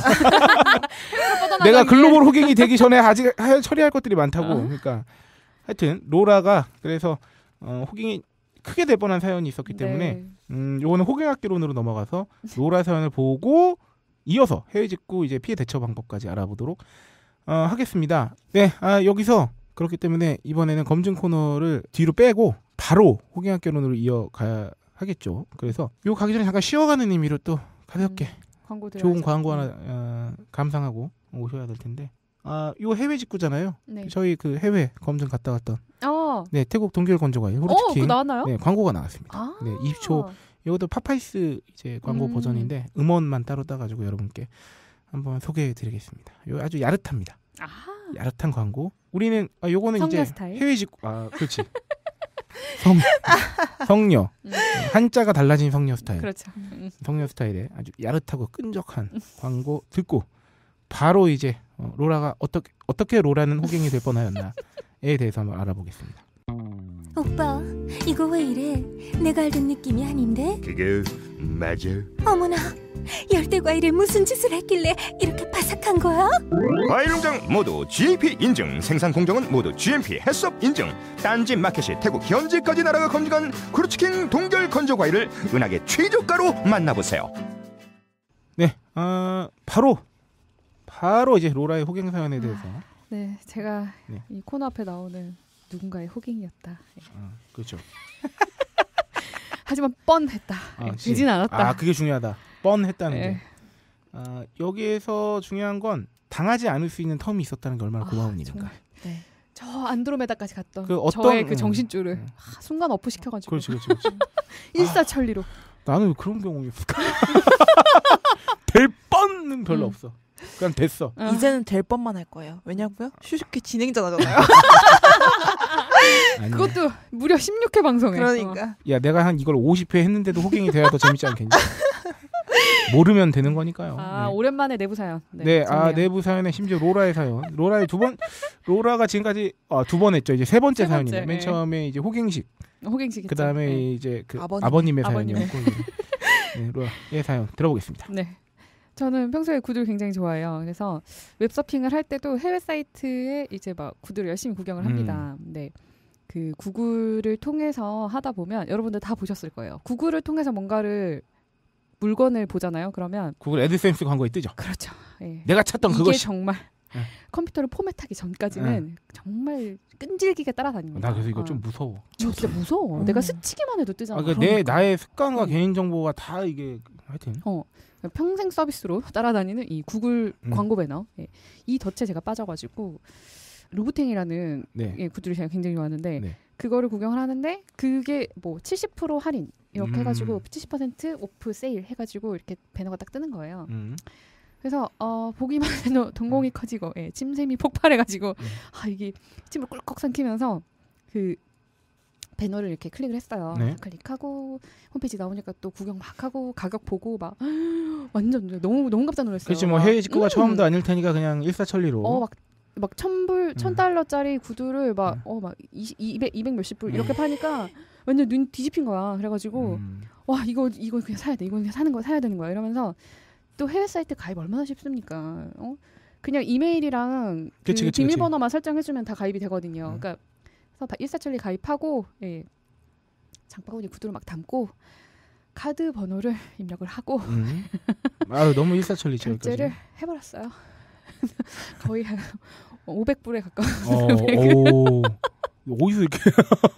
내가 글로벌 호갱이 되기 전에 [LAUGHS] 아직 할, 처리할 것들이 많다고. 아. 그러니까 하여튼 로라가 그래서 어, 호갱이 크게 될 뻔한 사연이 있었기 때문에 네. 음 요거는 호갱학개론으로 넘어가서 로라 사연을 보고 이어서 해외 직구 이제 피해 대처 방법까지 알아보도록 어, 하겠습니다. 네, 아, 여기서 그렇기 때문에 이번에는 검증 코너를 뒤로 빼고 바로 호갱학 결혼으로 이어가야 하겠죠. 그래서 요 가기 전에 잠깐 쉬어가는 의미로 또 가볍게 음, 광고 좋은 광고 음. 하나 어, 감상하고 오셔야 될 텐데. 아, 요 해외 직구잖아요. 네. 저희 그 해외 검증 갔다 왔던. 어. 네, 태국 동결 건조가요. 호르치킨. 어, 네, 광고가 나왔습니다. 아. 네, 20초. 이것도 파파이스 이제 광고 음. 버전인데 음원만 따로 따가지고 여러분께 한번 소개해드리겠습니다. 요 아주 야릇합니다. 아하. 야릇한 광고. 우리는 아, 요거는 이제 스타일? 해외 직구. 아, 그렇지. [LAUGHS] 성, [LAUGHS] 성녀. 음. 한자가 달라진 성녀 스타일. 그렇죠. 성녀 스타일에 아주 야릇하고 끈적한 광고 듣고 바로 이제 어, 로라가 어떻게 어떻게 로라는 호갱이 될 뻔하였나에 대해서 한번 알아보겠습니다. 오빠, 이거 왜 이래? 내가 알던 느낌이 아닌데? 그게 맞아. 어머나, 열대 과일에 무슨 짓을 했길래 이렇게 바삭한 거야? 과일 농장 모두 GAP 인증, 생산 공정은 모두 GMP 해썹 인증, 딴지 마켓이 태국 현지까지 날아가 검증한 크루치킨 동결 건조 과일을 은하계 최저가로 만나보세요. 네, 어, 바로 바로 이제 로라의 호갱 사연에 대해서. 아, 네, 제가 네. 이 코너 앞에 나오는 누군가의 호갱이었다. 네. 예. 아, 그렇죠. [LAUGHS] 하지만 뻔했다. 아, 되진 않았다. 아, 그게 중요하다. 뻔했다는 에. 게. 어, 여기에서 중요한 건 당하지 않을 수 있는 텀이 있었다는 게 얼마나 고마운 아, 일인가. 네. 저 안드로메다까지 갔던 그 어떤 저의 그 음. 정신줄을 음. 아, 순간 어 시켜가지고. 그렇지, 그렇지, 그렇지. 일사천리로. [LAUGHS] 아, 나는 왜 그런 경우였을까? [LAUGHS] 될 뻔은 별로 음. 없어. 그냥 됐어. 어. 이제는 될 뻔만 할 거예요. 왜냐고요? 슈슈케 진행자잖아요. 그것도 무려 16회 방송에. 그러니까. 어. 야, 내가 한 이걸 50회 했는데도 호갱이 돼야 더 재밌지 않겠냐? [LAUGHS] 모르면 되는 거니까요. 아 네. 오랜만에 내부 사연. 네, 네아 내부 사연에 심지어 로라의 사연. 로라의 두 번, 로라가 지금까지 아, 두번 했죠. 이제 세 번째, 사연이에요. 맨 네. 처음에 이제 호갱식. 호갱식. 그 다음에 네. 이제 그 아버님. 의 사연이었고. 네. 네, 로라의 사연 들어보겠습니다. 네. 저는 평소에 구두를 굉장히 좋아해요. 그래서 웹서핑을 할 때도 해외 사이트에 이제 막 구두를 열심히 구경을 합니다. 음. 네. 그 구글을 통해서 하다 보면 여러분들 다 보셨을 거예요. 구글을 통해서 뭔가를 물건을 보잖아요. 그러면 구글 애드센스 광고에 뜨죠. 그렇죠. 예. 내가 찾던 그것이 정말 예. 컴퓨터를 포맷하기 전까지는 예. 정말 끈질기게 따라다니다나 그래서 이거 어. 좀 무서워. 이 어. 진짜 무서워. 어. 내가 스치기만 해도 뜨잖아. 아, 그러니까 내 나의 습관과 음. 개인 정보가 다 이게 하여튼. 어. 평생 서비스로 따라다니는 이 구글 음. 광고 배너 예. 이 덫에 제가 빠져가지고 로보탱이라는 네. 예, 굿즈를 제가 굉장히 좋아하는데 네. 그거를 구경을 하는데 그게 뭐 70% 할인 이렇게 음. 해가지고 70% 오프 세일 해가지고 이렇게 배너가 딱 뜨는 거예요. 음. 그래서 어 보기만 해도 [LAUGHS] 동공이 음. 커지고 예, 침샘이 폭발해가지고 음. 아 이게 침을 꿀꺽 삼키면서 그 배너를 이렇게 클릭을 했어요. 네. 클릭하고 홈페이지 나오니까 또 구경 막 하고 가격 보고 막 [GASPS] 완전 너무 너무 깜짝 놀랐어요. 그렇지 뭐 해외 직구가 음. 처음도 아닐 테니까 그냥 일사천리로. 어, 막, 막 천불, 천달러짜리 음. 구두를 막, 어, 막, 이 이백 이백 몇십 불 이렇게 파니까 완전 눈 뒤집힌 거야. 그래가지고 음. 와 이거 이거 그냥 사야 돼. 이거 그냥 사는 거 사야 되는 거야. 이러면서 또 해외 사이트 가입 얼마나 쉽습니까? 어? 그냥 이메일이랑 그 그치, 그치, 비밀번호만 그치. 설정해주면 다 가입이 되거든요. 음. 그러니까 그래서 1472 가입하고 예. 장바구니 구두로 막 담고 카드 번호를 [LAUGHS] 입력을 하고 음. 아유 너무 일사천리죠. [LAUGHS] 결제를 해버렸어요. [LAUGHS] 거의 한 500불에 가까운. 어, 오유 이렇게.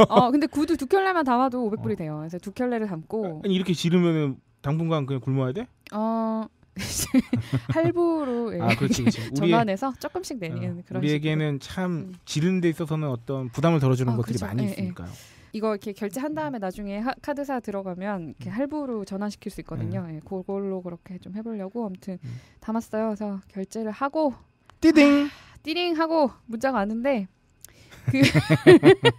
어, 근데 구두 두 켤레만 담아도 500불이 어. 돼요. 그래서 두 켤레를 담고. 아니, 이렇게 지르면은 당분간 그냥 굶어야 돼? 어. [LAUGHS] 할부로 예. 아, 그렇지, 그렇지. [LAUGHS] 전환해서 조금씩 내는 어, 그런 우리에게는 식으로. 참지른데 음. 있어서는 어떤 부담을 덜어주는 어, 것들이 그렇죠. 많이 예, 예. 있으니까요. 예. 이거 이렇게 결제한 다음에 나중에 하, 카드사 들어가면 이렇게 음. 할부로 전환시킬 수 있거든요. 음. 예, 그걸로 그렇게 좀 해보려고 아무튼 음. 담았어요. 그래서 결제를 하고 띠딩 띠딩 하고 문자가 왔는데 그 [LAUGHS]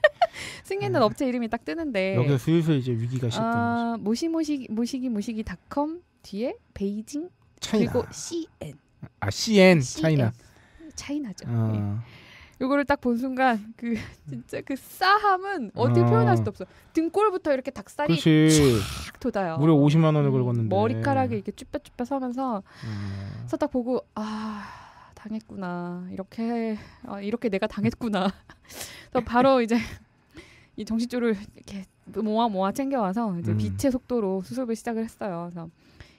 승인된 네. 음. 업체 이름이 딱 뜨는데 여기서 슬슬 이제 위기가 시작되는 아, 모시모시 모시기 모시기닷컴 뒤에 베이징 차이나. 그리고 CN 아 CN, CN. 차이나 차이나죠. 어. 예. 요거를 딱 본 순간 그 [LAUGHS] 진짜 그 싸함은 어떻게 어. 표현할 수도 없어. 등골부터 이렇게 닭살이 쫙 돋아요. 무려 50만 원을 음, 걸었는데 머리카락에 이렇게 쭈뼛쭈뼛 서면서 음. 서딱 보고 아 당했구나. 이렇게 아, 이렇게 내가 당했구나. 그래서 [LAUGHS] 바로 이제 이 정신줄을 이렇게 모아 모아 챙겨와서 이제 음. 빛의 속도로 수습을 시작을 했어요. 그래서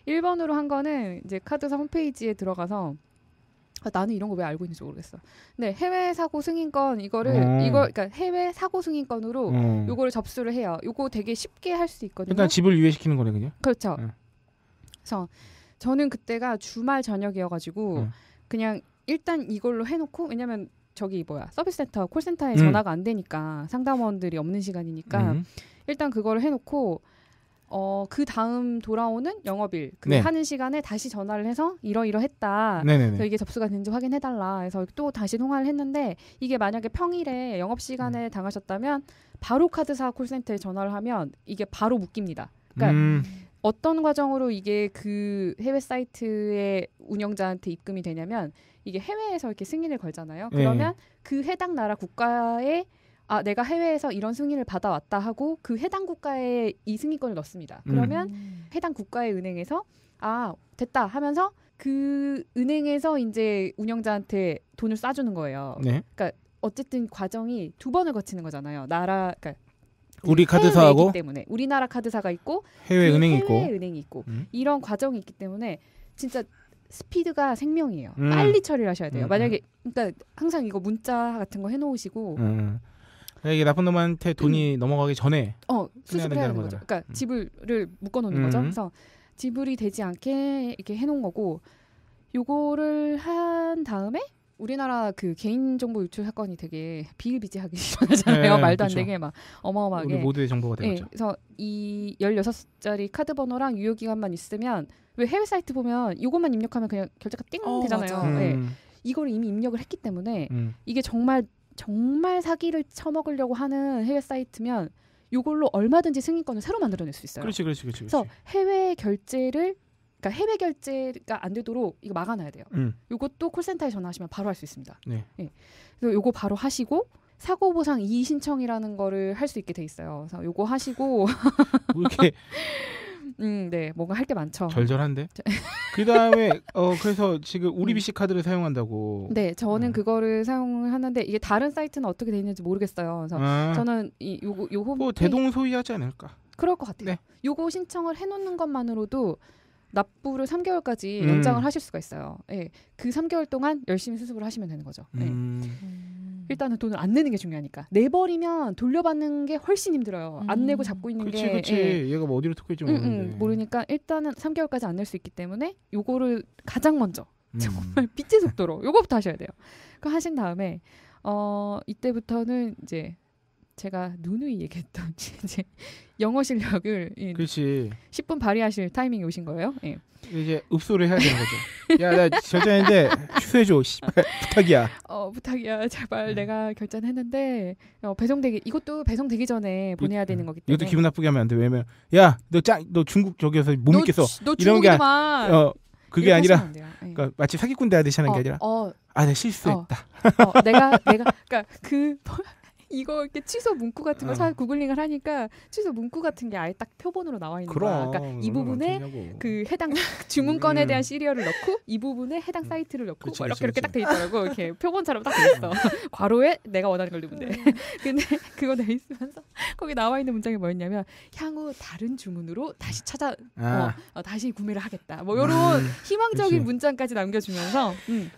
1번으로 한 거는 이제 카드사 홈페이지에 들어가서 아, 나는 이런 거 왜 알고 있는지 모르겠어. 근데 해외 사고 승인권 이거를 음. 이거 그러니까 해외 사고 승인권으로 음. 요거를 접수를 해요. 요거 되게 쉽게 할 수 있거든요. 일단 집을 유예시키는 거네 그냥. 그렇죠. 음. 그래서 저는 그때가 주말 저녁이어가지고 네. 그냥 일단 이걸로 해놓고 왜냐면 저기 뭐야 서비스 센터 콜센터에 음. 전화가 안 되니까 상담원들이 없는 시간이니까 음. 일단 그걸 해놓고 어, 그 다음 돌아오는 영업일 그 네. 하는 시간에 다시 전화를 해서 이러이러했다. 그래서 이게 접수가 된지 확인해달라. 해서 또 다시 통화를 했는데 이게 만약에 평일에 영업 시간에 음. 당하셨다면 바로 카드사 콜센터에 전화를 하면 이게 바로 묶입니다. 그러니까 음. 어떤 과정으로 이게 그 해외 사이트의 운영자한테 입금이 되냐면 이게 해외에서 이렇게 승인을 걸잖아요. 네. 그러면 네. 그 해당 나라 국가에아 내가 해외에서 이런 승인을 받아왔다 하고 그 해당 국가에 이 승인권을 넣습니다. 음. 그러면 음. 해당 국가의 은행에서 아 됐다 하면서 그 은행에서 이제 운영자한테 돈을 싸주는 거예요. 네. 그러니까 어쨌든 과정이 두 번을 거치는 거잖아요. 나라 그러니까 우리 카드사하고 때문에 우리나라 카드사가 있고 해외 그 은행이 있고 해외 은행이 있고 음? 이런 과정이 있기 때문에 진짜 스피드가 생명이에요. 음. 빨리 처리를 하셔야 돼요. 음, 음. 만약에 그러니까 항상 이거 문자 같은 거 해놓으시고 음. 이게 나쁜 놈한테 돈이 음. 넘어가기 전에 어 수습해야 을 되는 거죠. 거죠. 그러니까 음. 지불을 묶어놓는 거죠. 그래서 지불이 되지 않게 이렇게 해놓은 거고 요거를 한 다음에 우리나라 그 개인정보 유출 사건이 되게 비일비재하게 [LAUGHS] 일어나잖아요. 네, 네, 말도 안 그렇죠. 되게 막 어마어마하게. 우리 모두의 정보가 되죠. 네, 그래서 이 열여섯 자리 카드 번호랑 유효기간만 있으면 왜 해외 사이트 보면 이것만 입력하면 그냥 결제가 띵 어, 되잖아요. 맞 네. 음. 이걸 이미 입력을 했기 때문에 음. 이게 정말 정말 사기를 쳐먹으려고 하는 해외 사이트면 이걸로 얼마든지 승인권을 새로 만들어낼 수 있어요. 그렇지, 그렇지, 그렇지. 그래서 해외 결제를 그러니까 해외 결제가 안 되도록 이거 막아놔야 돼요. 음. 이것도 콜센터에 전화하시면 바로 할 수 있습니다. 네. 예. 그래서 이거 바로 하시고 사고 보상 이의 신청이라는 거를 할 수 있게 돼 있어요. 그래서 요거 하시고 뭐 이렇게 [LAUGHS] 음, 네, 뭔가 할 게 많죠. 절절한데. [LAUGHS] 그 다음에 어 [LAUGHS] 그래서 지금 우리 음. 비씨 카드를 사용한다고. 네, 저는 음. 그거를 사용하는데 이게 다른 사이트는 어떻게 돼 있는지 모르겠어요. 그래서 아. 저는 이 요거 요거 뭐 대동소이하지 않을까. 그럴 것 같아요. 네. 요거 신청을 해놓는 것만으로도 납부를 3개월까지 음. 연장을 하실 수가 있어요. 예. 그 3개월 동안 열심히 수습을 하시면 되는 거죠. 예. 음. 일단은 돈을 안 내는 게 중요하니까 내버리면 돌려받는 게 훨씬 힘들어요. 음. 안 내고 음. 잡고 있는 그치, 게 그렇지 예. 얘가 뭐 어디로 토끼지 모르는데 음, 음. 모르니까 일단은 3개월까지 안 낼 수 있기 때문에 요거를 가장 먼저 정말 [LAUGHS] 빛의 속도로 요거부터 하셔야 돼요. 그 하신 다음에 어 이때부터는 이제 제가 누누이 얘기했던 [LAUGHS] 이제 영어 실력을 예, 그렇지. 10분 발휘하실 타이밍이 오신 거예요. 예. 이제 읍소를 해야 되는 거죠. 야, 나 결제했는데 취소해줘. 씨발, [LAUGHS] 부탁이야. 어, 부탁이야. 제발 응. 네. 내가 결제했는데 어, 배송되기 이것도 배송되기 전에 그, 보내야 이, 되는 음. 거기 때문에. 이것도 기분 나쁘게 하면 안 돼. 왜냐면 야, 너 짱, 너 중국 저기에서 못 너, 믿겠어. 너 이런 게 어, 그게 아니라 예. 그러니까 마치 사기꾼 대하듯이 는 어, 게 아니라 어, 아, 내가 실수했다. 어, 어, 내가 내가 그러니까 그 뭐, 이거 이렇게 취소 문구 같은 거사 어. 구글링을 하니까 취소 문구 같은 게 아예 딱 표본으로 나와 있는 그럼, 거야. 그러니까 이 부분에 그 해당 [LAUGHS] 주문건에 음. 대한 시리얼을 넣고 이 부분에 해당 음. 사이트를 넣고 그치, 이렇게 그치, 이렇게 딱 돼 있더라고. 이렇게 [LAUGHS] 표본처럼 딱 돼 있어. 음. 괄호에 내가 원하는 걸 넣으면 돼. [LAUGHS] 근데 그거 돼 있으면서 거기 나와 있는 문장이 뭐였냐면 향후 다른 주문으로 다시 찾아 아. 어, 어, 다시 구매를 하겠다. 뭐 이런 희망적인 그치. 문장까지 남겨주면서 음.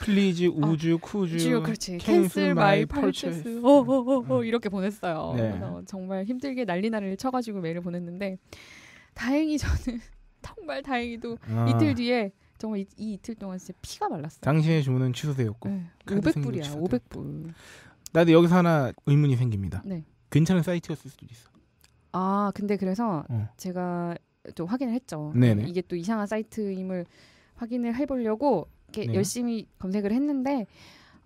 플리즈 우주 아, 쿠즈 주, 그렇지. 캔슬 마이 펄츠스오 이렇게 보냈어요. 네. 래서 정말 힘들게 난리 나를 쳐가지고 메일을 보냈는데 다행히 저는 [LAUGHS] 정말 다행히도 아. 이틀 뒤에 정말 이, 이, 이틀 동안 진짜 피가 말랐어요. 당신의 주문은 취소되었고 네. 500불이야 500불. 나도 여기서 하나 의문이 생깁니다. 네. 괜찮은 사이트였을 수도 있어. 아 근데 그래서 어. 제가 좀 확인을 했죠. 네네. 이게 또 이상한 사이트임을 확인을 해보려고 이렇게 네. 열심히 검색을 했는데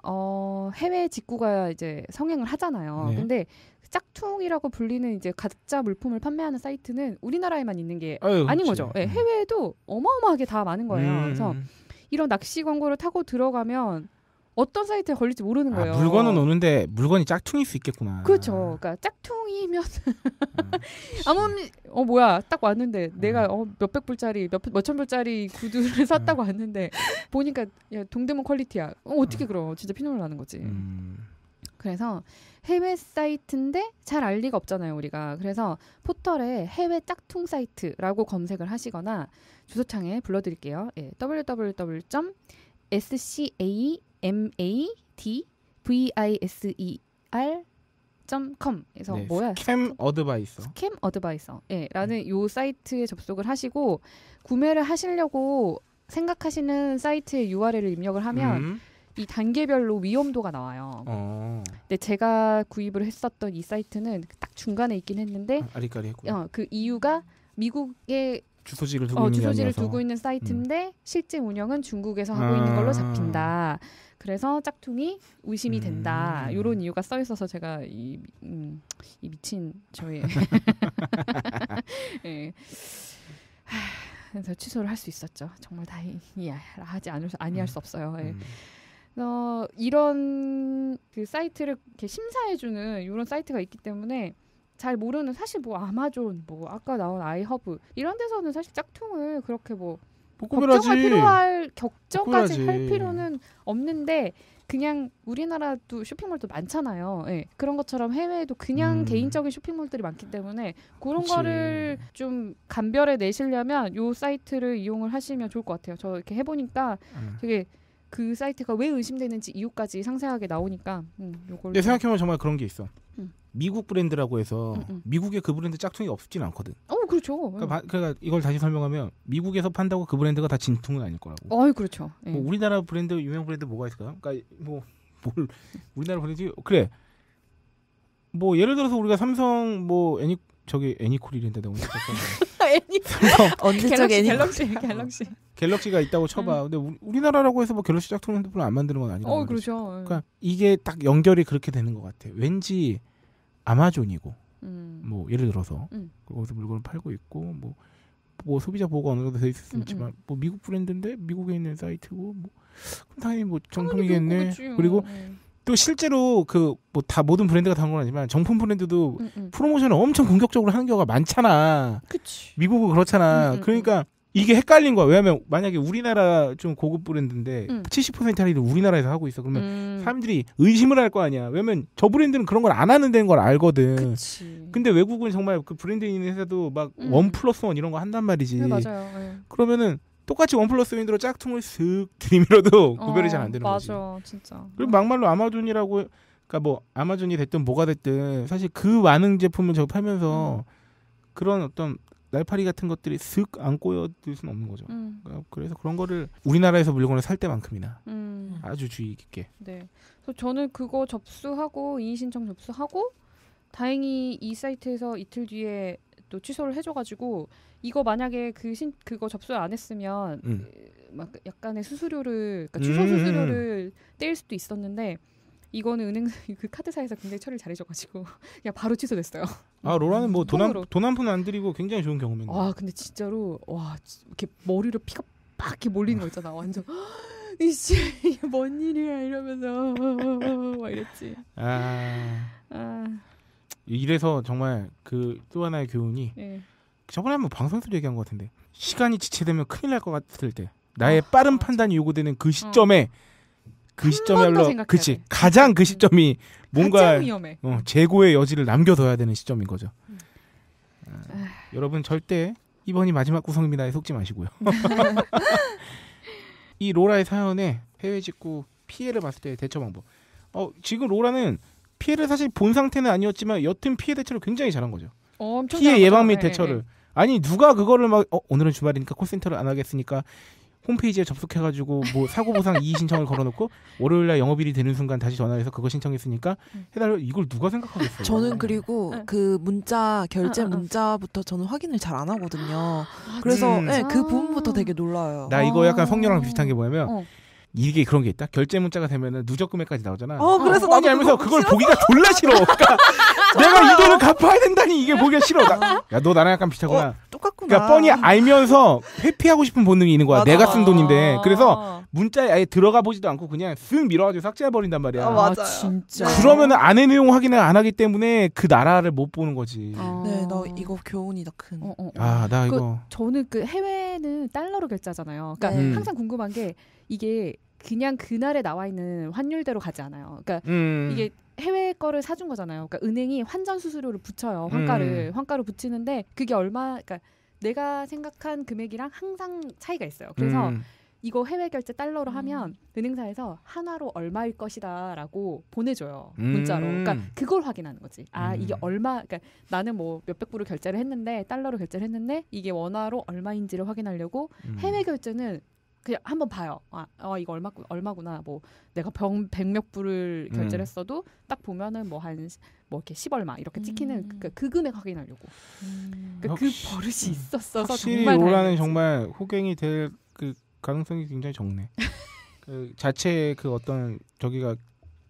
어, 해외 직구가 이제 성행을 하잖아요. 네. 근데 짝퉁이라고 불리는 이제 가짜 물품을 판매하는 사이트는 우리나라에만 있는 게 아유, 아닌 그치. 거죠. 네, 해외에도 어마어마하게 다 많은 거예요. 음. 그래서 음. 이런 낚시 광고를 타고 들어가면 어떤 사이트에 걸릴지 모르는 아, 거예요. 아, 물건은 오는데 물건이 짝퉁일 수 있겠구나. 그렇죠. 그러니까 짝퉁 뿅이면 음. [LAUGHS] 아무 어 뭐야 딱 왔는데 음. 내가 어 몇백 불짜리 몇천 불짜리 구두를 [LAUGHS] 샀다고 음. 왔는데 보니까 야 동대문 퀄리티야 어 어떻게 음. 그럼 진짜 피눈물 나는 거지 음. 그래서 해외 사이트인데 잘 알 리가 없잖아요 우리가 그래서 포털에 해외 짝퉁 사이트라고 검색을 하시거나 주소창에 불러드릴게요 예, www. s c a m a d v i s e r .com에서 네, 뭐야? 스캠 어드바이서. 스캠 어드바이서. 예, 음. 라는 요 사이트에 접속을 하시고 구매를 하시려고 생각하시는 사이트의 URL을 입력을 하면 음. 이 단계별로 위험도가 나와요. 어. 근데 제가 구입을 했었던 이 사이트는 딱 중간에 있긴 했는데 아, 리까리했고 어, 그 이유가 미국의 주소지를 어, 두고, 어, 있는, 주소지를 두고 있는 사이트인데 음. 실제 운영은 중국에서 하고 아. 있는 걸로 잡힌다. 그래서 짝퉁이 의심이 된다. 음. 이런 이유가 써 있어서 제가 이, 음, 이 미친 저의 [LAUGHS] [LAUGHS] 예. 하, 그래서 취소를 할 수 있었죠. 정말 다행이야 하지 않을 수 아니할 음. 수 없어요. 예. 어, 이런 그 사이트를 이렇게 심사해주는 이런 사이트가 있기 때문에 잘 모르는 사실 뭐 아마존 뭐 아까 나온 아이허브 이런 데서는 사실 짝퉁을 그렇게 뭐 복구해야지. 뭐 걱정할 필요할 격정까지 복구해야지. 할 필요는 없는데 그냥 우리나라도 쇼핑몰도 많잖아요. 예. 그런 것처럼 해외에도 그냥 음. 개인적인 쇼핑몰들이 많기 때문에 그런 그치. 거를 좀 감별해 내시려면 요 사이트를 이용을 하시면 좋을 것 같아요. 저 이렇게 해보니까 음. 되게 그 사이트가 왜 의심되는지 이유까지 상세하게 나오니까 음, 요걸 근 생각해보면 정말 그런 게 있어. 음. 미국 브랜드라고 해서 음, 음. 미국에 그 브랜드 짝퉁이 없진 않거든. 어? 그렇죠. 그러니까, 바, 예. 그러니까, 이걸 다시 설명하면 미국에서 판다고 그 브랜드가 다 진통은 아닐 거라고. 어, 그렇죠. 예. 뭐 우리나라 브랜드 유명 브랜드 뭐가 있을까요? 그러니까 뭐뭘 우리나라 브랜드 그래. 뭐 예를 들어서 우리가 삼성 뭐 애니 저기 애니콜이랜다 내가 오늘 애니 언제적 애니 갤럭시 어. 갤럭시 갤럭시가 있다고 쳐봐. 음. 근데 우리나라라고 해서 뭐 갤럭시 짝퉁 핸드폰을 안 만드는 건 아니고. 어 그렇죠. 예. 그러니까 이게 딱 연결이 그렇게 되는 것 같아. 왠지 아마존이고 음. 뭐 예를 들어서 음. 거기서 물건을 팔고 있고 뭐, 뭐 소비자 보호가 어느 정도 되어 있을 수 있지만 음, 음. 뭐 미국 브랜드인데 미국에 있는 사이트고 뭐그 당연히 뭐 정품이겠네 뭐. 그리고 네. 또 실제로 그 뭐 다 모든 브랜드가 다한 건 아니지만 정품 브랜드도 음, 프로모션을 엄청 공격적으로 하는 경우가 많잖아. 그치. 미국은 그렇잖아. 그러니까 이게 헷갈린 거야. 왜냐면 만약에 우리나라 좀 고급 브랜드인데 음. 70% 할인을 우리나라에서 하고 있어. 그러면 음. 사람들이 의심을 할 거 아니야. 왜냐면 저 브랜드는 그런 걸 안 하는 데인 걸 알거든. 그치. 근데 외국은 정말 그 브랜드 있는 회사도 막원 음. 플러스 원 이런 거 한단 말이지. 네, 맞아요. 네. 그러면은 똑같이 원 플러스 윈드로 짝퉁을 슥 들이밀어도 어, 구별이 잘 안 되는 맞아, 거지. 맞아. 진짜. 그리고 막말로 아마존이라고 그러니까 뭐 아마존이 됐든 뭐가 됐든 사실 그 많은 제품을 저 팔면서 음. 그런 어떤 날파리 같은 것들이 슥 안 꼬여들 수는 없는 거죠. 음. 그러니까 그래서 그런 거를 우리나라에서 물건을 살 때만큼이나 음. 아주 주의 깊게. 네. 그래서 저는 그거 접수하고 이의 신청 접수하고 다행히 이 사이트에서 이틀 뒤에 또 취소를 해줘가지고 이거 만약에 그신 그거 접수를 안 했으면 음. 막 약간의 수수료를 그러니까 취소 음, 음, 음. 수수료를 떼일 수도 있었는데 이거는 은행 [LAUGHS] 그 카드사에서 굉장히 처리를 잘해줘가지고 [LAUGHS] 그냥 바로 취소됐어요. 아 로라는 뭐 돈한 돈한푼 안 드리고 굉장히 좋은 경험인데. 아 근데 진짜로 와 이렇게 머리로 피가 빡 이렇게 몰리는 거 있잖아 완전. [GASPS] 이씨 이게 뭔 일이야 이러면서 [LAUGHS] 막 이랬지. 아, 아. 이래서 정말 그 또 하나의 교훈이 네. 저번에 한번 방송에서 얘기한 것 같은데 시간이 지체되면 큰일 날 것 같을 때 나의 어. 빠른 아, 판단이 요구되는 그 어. 시점에 어. 그 시점이야말로 그치 가장 그 시점이 뭔가 어, 재고의 여지를 남겨둬야 되는 시점인 거죠. 음. 아, 여러분 절대 이번이 마지막 구성입니다 속지 마시고요. [LAUGHS] [LAUGHS] 이 로라의 사연에 해외 직구 피해를 봤을 때 대처 방법. 어 지금 로라는 피해를 사실 본 상태는 아니었지만 여튼 피해 대처를 굉장히 잘한 거죠. 어, 피해 예방 및 네, 대처를. 네. 아니 누가 그거를 막 어, 오늘은 주말이니까 콜센터를 안 하겠으니까 홈페이지에 접속해가지고 뭐 사고 보상 이의 신청을 걸어놓고 월요일날 영업일이 되는 순간 다시 전화해서 그거 신청했으니까 해달라 이걸 누가 생각하겠어요? 저는 네. 그리고 네. 그 문자 결제 문자부터 저는 확인을 잘 안 하거든요. 아, 그래서 음. 네, 그 부분부터 되게 놀라요. 나 이거 약간 성녀랑 비슷한 게 뭐냐면 어. 이게 그런 게 있다. 결제 문자가 되면은 누적 금액까지 나오잖아. 어, 그래서 어, 나도 하면서 그걸 싫어서. 보기가 졸라 싫어. 그러니까 [LAUGHS] 내가 이 돈을 갚아야 된다니 이게 보기가 싫어. 나, 야, 너 나랑 약간 비슷하구나. 어, 똑같구나. 그러니까 뻔히 알면서 회피하고 싶은 본능이 있는 거야. 맞아. 내가 쓴 돈인데. 그래서 어. 문자에 아예 들어가 보지도 않고 그냥 쓱 밀어가지고 삭제해 버린단 말이야. 어, 아, 맞아. 진짜. 그러면은 안의 내용 확인을 안 하기 때문에 그 나라를 못 보는 거지. 아. 네, 너 이거 교훈이더 큰. 어, 아, 나 그 이거. 저는 그 해외는 달러로 결제하잖아요. 그러니까 네. 음. 항상 궁금한 게 이게 그냥 그날에 나와 있는 환율대로 가지 않아요. 그러니까 음. 이게 해외 거를 사준 거잖아요. 그러니까 은행이 환전 수수료를 붙여요. 음. 환가를 음. 환가로 붙이는데 그게 얼마 그러니까 내가 생각한 금액이랑 항상 차이가 있어요. 그래서 음. 이거 해외 결제 달러로 음. 하면 은행사에서 하나로 얼마일 것이다라고 보내줘요 음. 문자로. 그러니까 그걸 확인하는 거지. 아 이게 얼마. 그러니까 나는 뭐 몇백 불을 결제를 했는데 달러로 결제를 했는데 이게 원화로 얼마인지를 확인하려고 해외 결제는 그냥 한번 봐요. 아, 어, 이거 얼마 얼마구나. 뭐 내가 병, 백몇 불을 결제를 음. 했어도 딱 보면은 뭐 한 뭐 이렇게 10얼마 이렇게 찍히는 음. 그, 그 금액 확인하려고. 음. 그러니까 그, 그 버릇이 있었어서 확실히 정말 오라는 정말 호갱이 될 그 가능성이 굉장히 적네. [LAUGHS] 그 자체의 그 어떤 저기가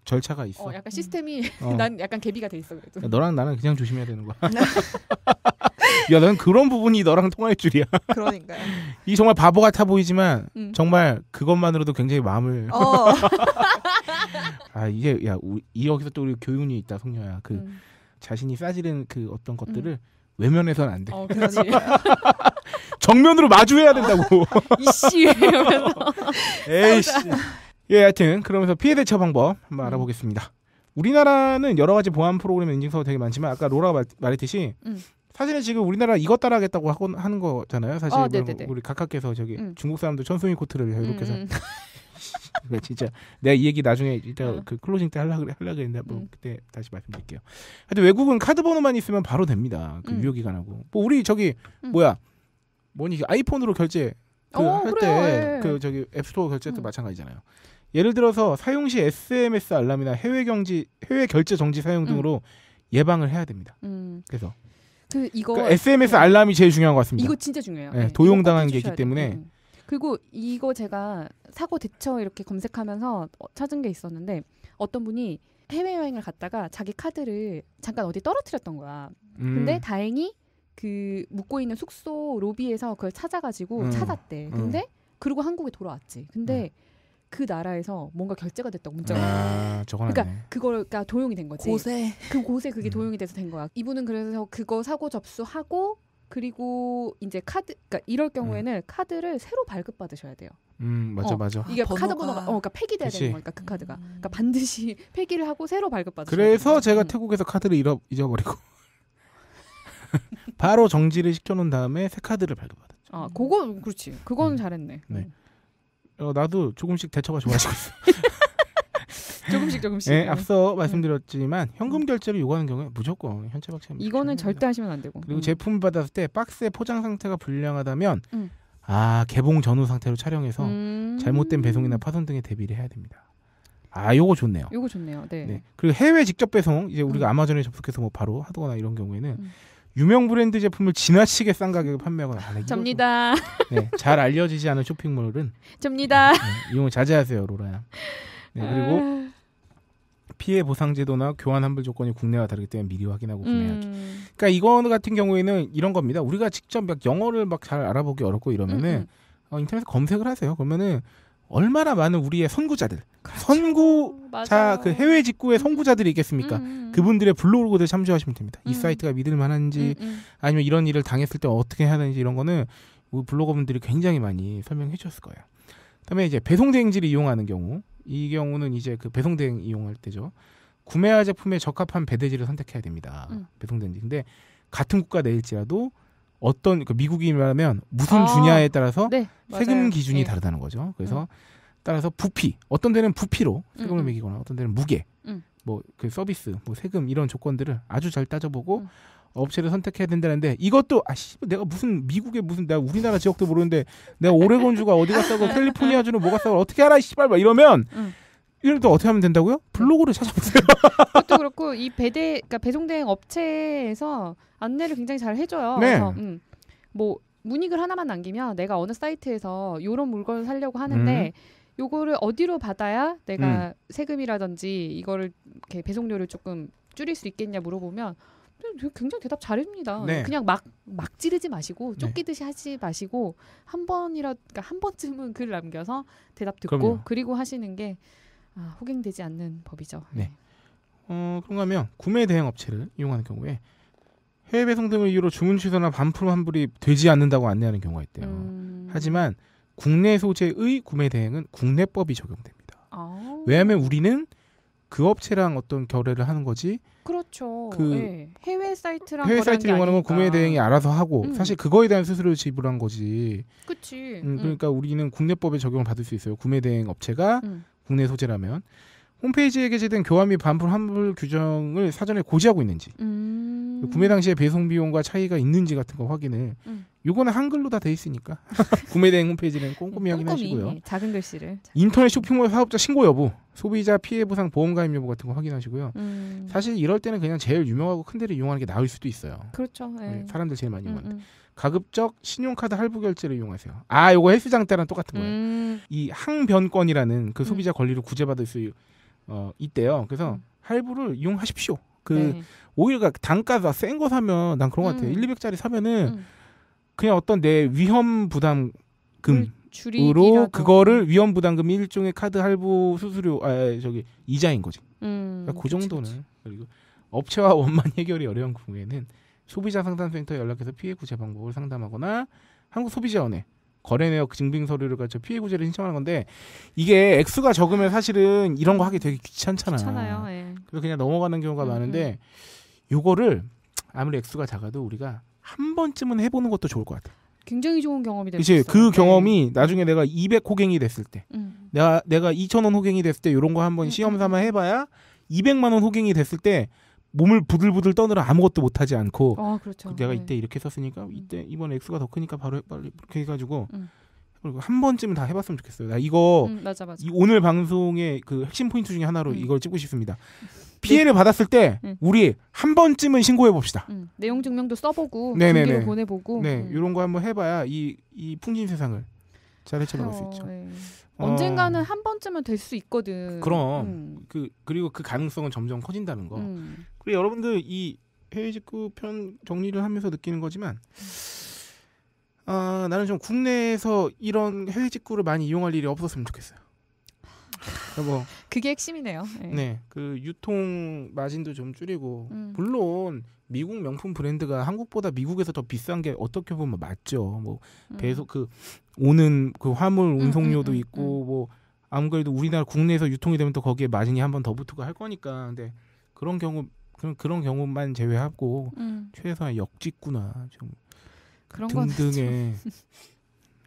절차가 있어. 어, 약간 시스템이 어. [LAUGHS] 난 약간 개비가 돼 있어 그래도. 너랑 나는 그냥 조심해야 되는 거야. [LAUGHS] 야, 난 그런 부분이 너랑 통할 줄이야. 그러니까요. 이 정말 바보 같아 보이지만 음. 정말 그것만으로도 굉장히 마음을. 어. [LAUGHS] 아이게야 우리, 여기서 또 우리 교훈이 있다 성녀야. 그 음. 자신이 싸지른 그 어떤 것들을 음. 외면해서는 안 돼. 어, 그러지. [LAUGHS] 정면으로 마주해야 된다고. [LAUGHS] 이씨 이러면서. 에이씨. 예, 하여튼 그러면서 피해 대처 방법 한번 음. 알아보겠습니다. 우리나라는 여러 가지 보안 프로그램 인증서가 되게 많지만 아까 로라가 말, 했듯이 음. 사실은 지금 우리나라 이것 따라하겠다고 하고 하는 거잖아요. 사실 어, 우리 각하께서 저기 음. 중국 사람들 천송이 코트를 이렇게 해서 음. 음. [LAUGHS] 진짜 내가 이 얘기 나중에 이따 어. 그 클로징 때 하려고 하려 그랬는데 뭐 음. 그때 다시 말씀드릴게요. 하여튼 외국은 카드 번호만 있으면 바로 됩니다. 그 음. 유효 기간하고. 뭐 우리 저기 뭐야 뭐니 그 아이폰으로 결제 그할 때그 어, 예. 그 저기 앱스토어 결제 때 마찬가지잖아요. 예를 들어서 사용 시 SMS 알람이나 해외 경지 해외 결제 정지 사용 등으로 예방을 해야 됩니다. 그래서 그 이거 그러니까 SMS 네. 알람이 제일 중요한 것 같습니다. 이거 진짜 중요해요. 네, 네 도용당한 게 있기 때문에. 음. 그리고 이거 제가 사고 대처 이렇게 검색하면서 어, 찾은 게 있었는데 어떤 분이 해외 여행을 갔다가 자기 카드를 잠깐 어디 떨어뜨렸던 거야. 음. 근데 다행히 그 묵고 있는 숙소 로비에서 그걸 찾아가지고 음. 찾았대. 근데 음. 그리고 한국에 돌아왔지. 근데 음. 그 나라에서 뭔가 결제가 됐다고 문자가 아, 그러니까 그거가 도용이 된 거지. 고세. 그 곳에 그게 음. 도용이 돼서 된 거야. 이분은 그래서 그거 사고 접수하고 그리고 이제 카드 그러니까 이럴 경우에는 음. 카드를 새로 발급 받으셔야 돼요. 음 맞아 어, 맞아 이게 아, 번호가... 카드 번호가 어 그러니까 폐기돼야 그치. 되는 거니까 그 카드가 음. 그러니까 반드시 폐기를 [LAUGHS] 하고 새로 발급 받으셔야 그래서 제가 음. 태국에서 카드를 잃어 잊어버리고 [LAUGHS] 바로 정지를 시켜놓은 다음에 새 카드를 발급받았죠. 아그건 그렇지 그건 음. 잘했네. 네. 어, 나도 조금씩 대처가 좋아지고 있어. [LAUGHS] 조금씩 조금씩. 예, 네, 앞서 말씀드렸지만 현금 결제를 요구하는 경우에 무조건 현찰 박치. 이거는 절대 하시면 안 되고. 그리고 음. 제품 받았을 때 박스의 포장 상태가 불량하다면 음. 아 개봉 전후 상태로 촬영해서 음. 잘못된 배송이나 파손 등에 대비를 해야 됩니다. 아, 요거 좋네요. 요거 좋네요. 네. 네. 그리고 해외 직접 배송 이제 우리가 음. 아마존에 접속해서 뭐 바로 하거나 이런 경우에는 음. 유명 브랜드 제품을 지나치게 싼 가격에 판매하거나 하 접니다. 네, 잘 알려지지 않은 쇼핑몰은 접니다. 네, 네 이용 자제하세요, 로라야. 네, 그리고 아. 피해 보상 제도나 교환 환불 조건이 국내와 다르기 때문에 미리 확인하고 구매하기. 음. 그러니까 이거 같은 경우에는 이런 겁니다. 우리가 직접 막 영어를 막 잘 알아보기 어렵고 이러면은 음, 음. 어, 인터넷 검색을 하세요. 그러면은 얼마나 많은 우리의 선구자들, 그렇죠. 선구자 그 해외 직구의 음. 선구자들이 있겠습니까? 음, 음, 음. 그분들의 블로그들 참조하시면 됩니다. 음. 이 사이트가 믿을 만한지 음 아니면 이런 일을 당했을 때 어떻게 해야 되는지 이런 거는 우리 블로거분들이 굉장히 많이 설명해 주셨을 거예요. 그다음에 이제 배송 대행지를 이용하는 경우 이 경우는 이제 그 배송 대행 이용할 때죠. 구매할 제품에 적합한 배대지를 선택해야 됩니다. 음. 배송 대행지. 근데 같은 국가 내일지라도 어떤 그 미국이라면 무슨 아, 주냐에 따라서 네, 세금 기준이 네. 다르다는 거죠. 그래서 음. 따라서 부피 어떤 데는 부피로 음, 세금을 음. 매기거나 어떤 데는 무게 음. 뭐그 서비스 뭐 세금 이런 조건들을 아주 잘 따져보고 음. 업체를 선택해야 된다는데 이것도 아씨 내가 무슨 미국의 무슨 내가 우리나라 지역도 모르는데 내가 오레곤주가 어디 갔다고 캘리포니아주는 뭐가 싸고 어떻게 알아 씨발 막 이러면 음. 이럴 때 어떻게 하면 된다고요? 블로그를 찾아보세요. [LAUGHS] 그것도 그렇고 이 배대 그러니까 배송 대행 업체에서 안내를 굉장히 잘 해줘요. 네. 그래서, 음, 뭐문의글 하나만 남기면 내가 어느 사이트에서 요런 물건을 사려고 하는데 음. 요거를 어디로 받아야 내가 음. 세금이라든지 이거를 이렇게 배송료를 조금 줄일 수 있겠냐 물어보면 음, 굉장히 대답 잘해니다 네. 그냥 막, 막 지르지 마시고 네. 쫓기듯이 네. 하지 마시고 한 번이라 그러니까 한 번쯤은 글 남겨서 대답 듣고 그럼요. 그리고 하시는 게 아, 호갱되지 않는 법이죠. 네. 네. 어, 그런가 하면 구매 대행 업체를 이용하는 경우에 해외 배송 등을 이유로 주문 취소나 반품 환불이 되지 않는다고 안내하는 경우가 있대요. 음... 하지만 국내 소재의 구매 대행은 국내법이 적용됩니다. 아... 왜냐하면 우리는 그 업체랑 어떤 결례를 하는 거지. 그렇죠. 그 네. 해외 사이트랑 해외 사이트 이용하는 건 구매 대행이 알아서 하고 음. 사실 그거에 대한 수수료 지불한 거지. 그렇지. 음, 음, 그러니까 우리는 국내법에 적용을 받을 수 있어요. 구매 대행 업체가 음. 국내 소재라면 홈페이지에 게재된 교환 및 반품 환불 규정을 사전에 고지하고 있는지 음... 구매 당시에 배송 비용과 차이가 있는지 같은 거 확인을 음. 요거는 한글로 다 돼 있으니까 [LAUGHS] 구매된 홈페이지는 꼼꼼히 확인하시고요 예, 작은 글씨를 인터넷 쇼핑몰 사업자 신고 여부 소비자 피해 보상 보험 가입 여부 같은 거 확인하시고요 음... 사실 이럴 때는 그냥 제일 유명하고 큰 데를 이용하는 게 나을 수도 있어요 그렇죠 네. 사람들 제일 많이 음, 이용하는 가급적 신용카드 할부 결제를 이용하세요. 아, 요거 헬스장 때랑 똑같은 거예요. 음. 이 항변권이라는 그 소비자 음. 권리를 구제받을 수 어, 있대요. 그래서 음. 할부를 이용하십시오. 그 네. 오히려 단가가 센 거 사면 난 그런 것 같아요. 음. 1, 200짜리 사면은 음. 그냥 어떤 내 위험 부담금 으로 그거를 위험 부담금 일종의 카드 할부 수수료 아 저기 이자인 거지. 음, 그니까그 정도는 그치, 그치. 그리고 업체와 [LAUGHS] 원만 해결이 어려운 경우에는 소비자 상담센터에 연락해서 피해 구제 방법을 상담하거나 한국 소비자원에 거래 내역 증빙 서류를 갖춰 피해 구제를 신청하는 건데 이게 액수가 적으면 사실은 이런 거 하기 되게 귀찮잖아. 귀찮아요. 예. 그래서 그냥 넘어가는 경우가 음, 많은데 요거를 아무리 액수가 작아도 우리가 한 번쯤은 해보는 것도 좋을 것 같아. 굉장히 좋은 경험이 됐어. 이제 그 경험이 네. 나중에 내가 200 호갱이 됐을 때, 음. 내가 내가 2천원 호갱이 됐을 때 이런 거 한번 시험 삼아 해봐야 200만 원 호갱이 됐을 때 몸을 부들부들 떠느라 아무것도 못하지 않고 아, 그렇죠. 그 내가 네. 이때 네. 이렇게 썼으니까 음. 이때 이번 X가 더 크니까 바로 해, 빨리 그렇게 해가지고 음. 그리고 한 번쯤은 다 해봤으면 좋겠어요. 나 이거 음, 맞아, 맞아. 이 오늘 방송의 그 핵심 포인트 중에 하나로 음. 이걸 찍고 싶습니다. 피해를 네. 받았을 때 음. 우리 한 번쯤은 신고해 봅시다. 음, 내용 증명도 써보고 네네네 네, 네. 보내보고 네 이런 거 한번 해봐야 이 이 풍진 세상을 잘 헤쳐나갈 어, 수 있죠. 네. 어. 언젠가는 어. 한 번쯤은 될 수 있거든. 그럼 음. 그 그리고 그 가능성은 점점 커진다는 거. 음. 그리고 여러분들 이 해외 직구 편 정리를 하면서 느끼는 거지만 아 나는 좀 국내에서 이런 해외 직구를 많이 이용할 일이 없었으면 좋겠어요. 뭐 그게 핵심이네요. 네. 네. 그 유통 마진도 좀 줄이고 음. 물론 미국 명품 브랜드가 한국보다 미국에서 더 비싼 게 어떻게 보면 맞죠. 뭐배속그 음. 오는 그 화물 음, 운송료도 음, 음 있고 뭐 아무래도 우리나라 국내에서 유통이 되면 또 거기에 마진이 한 번 더 붙고 할 거니까 근데 그런 경우 그런 그런 경우만 제외하고 최소한 역직구나 좀 그런 등등의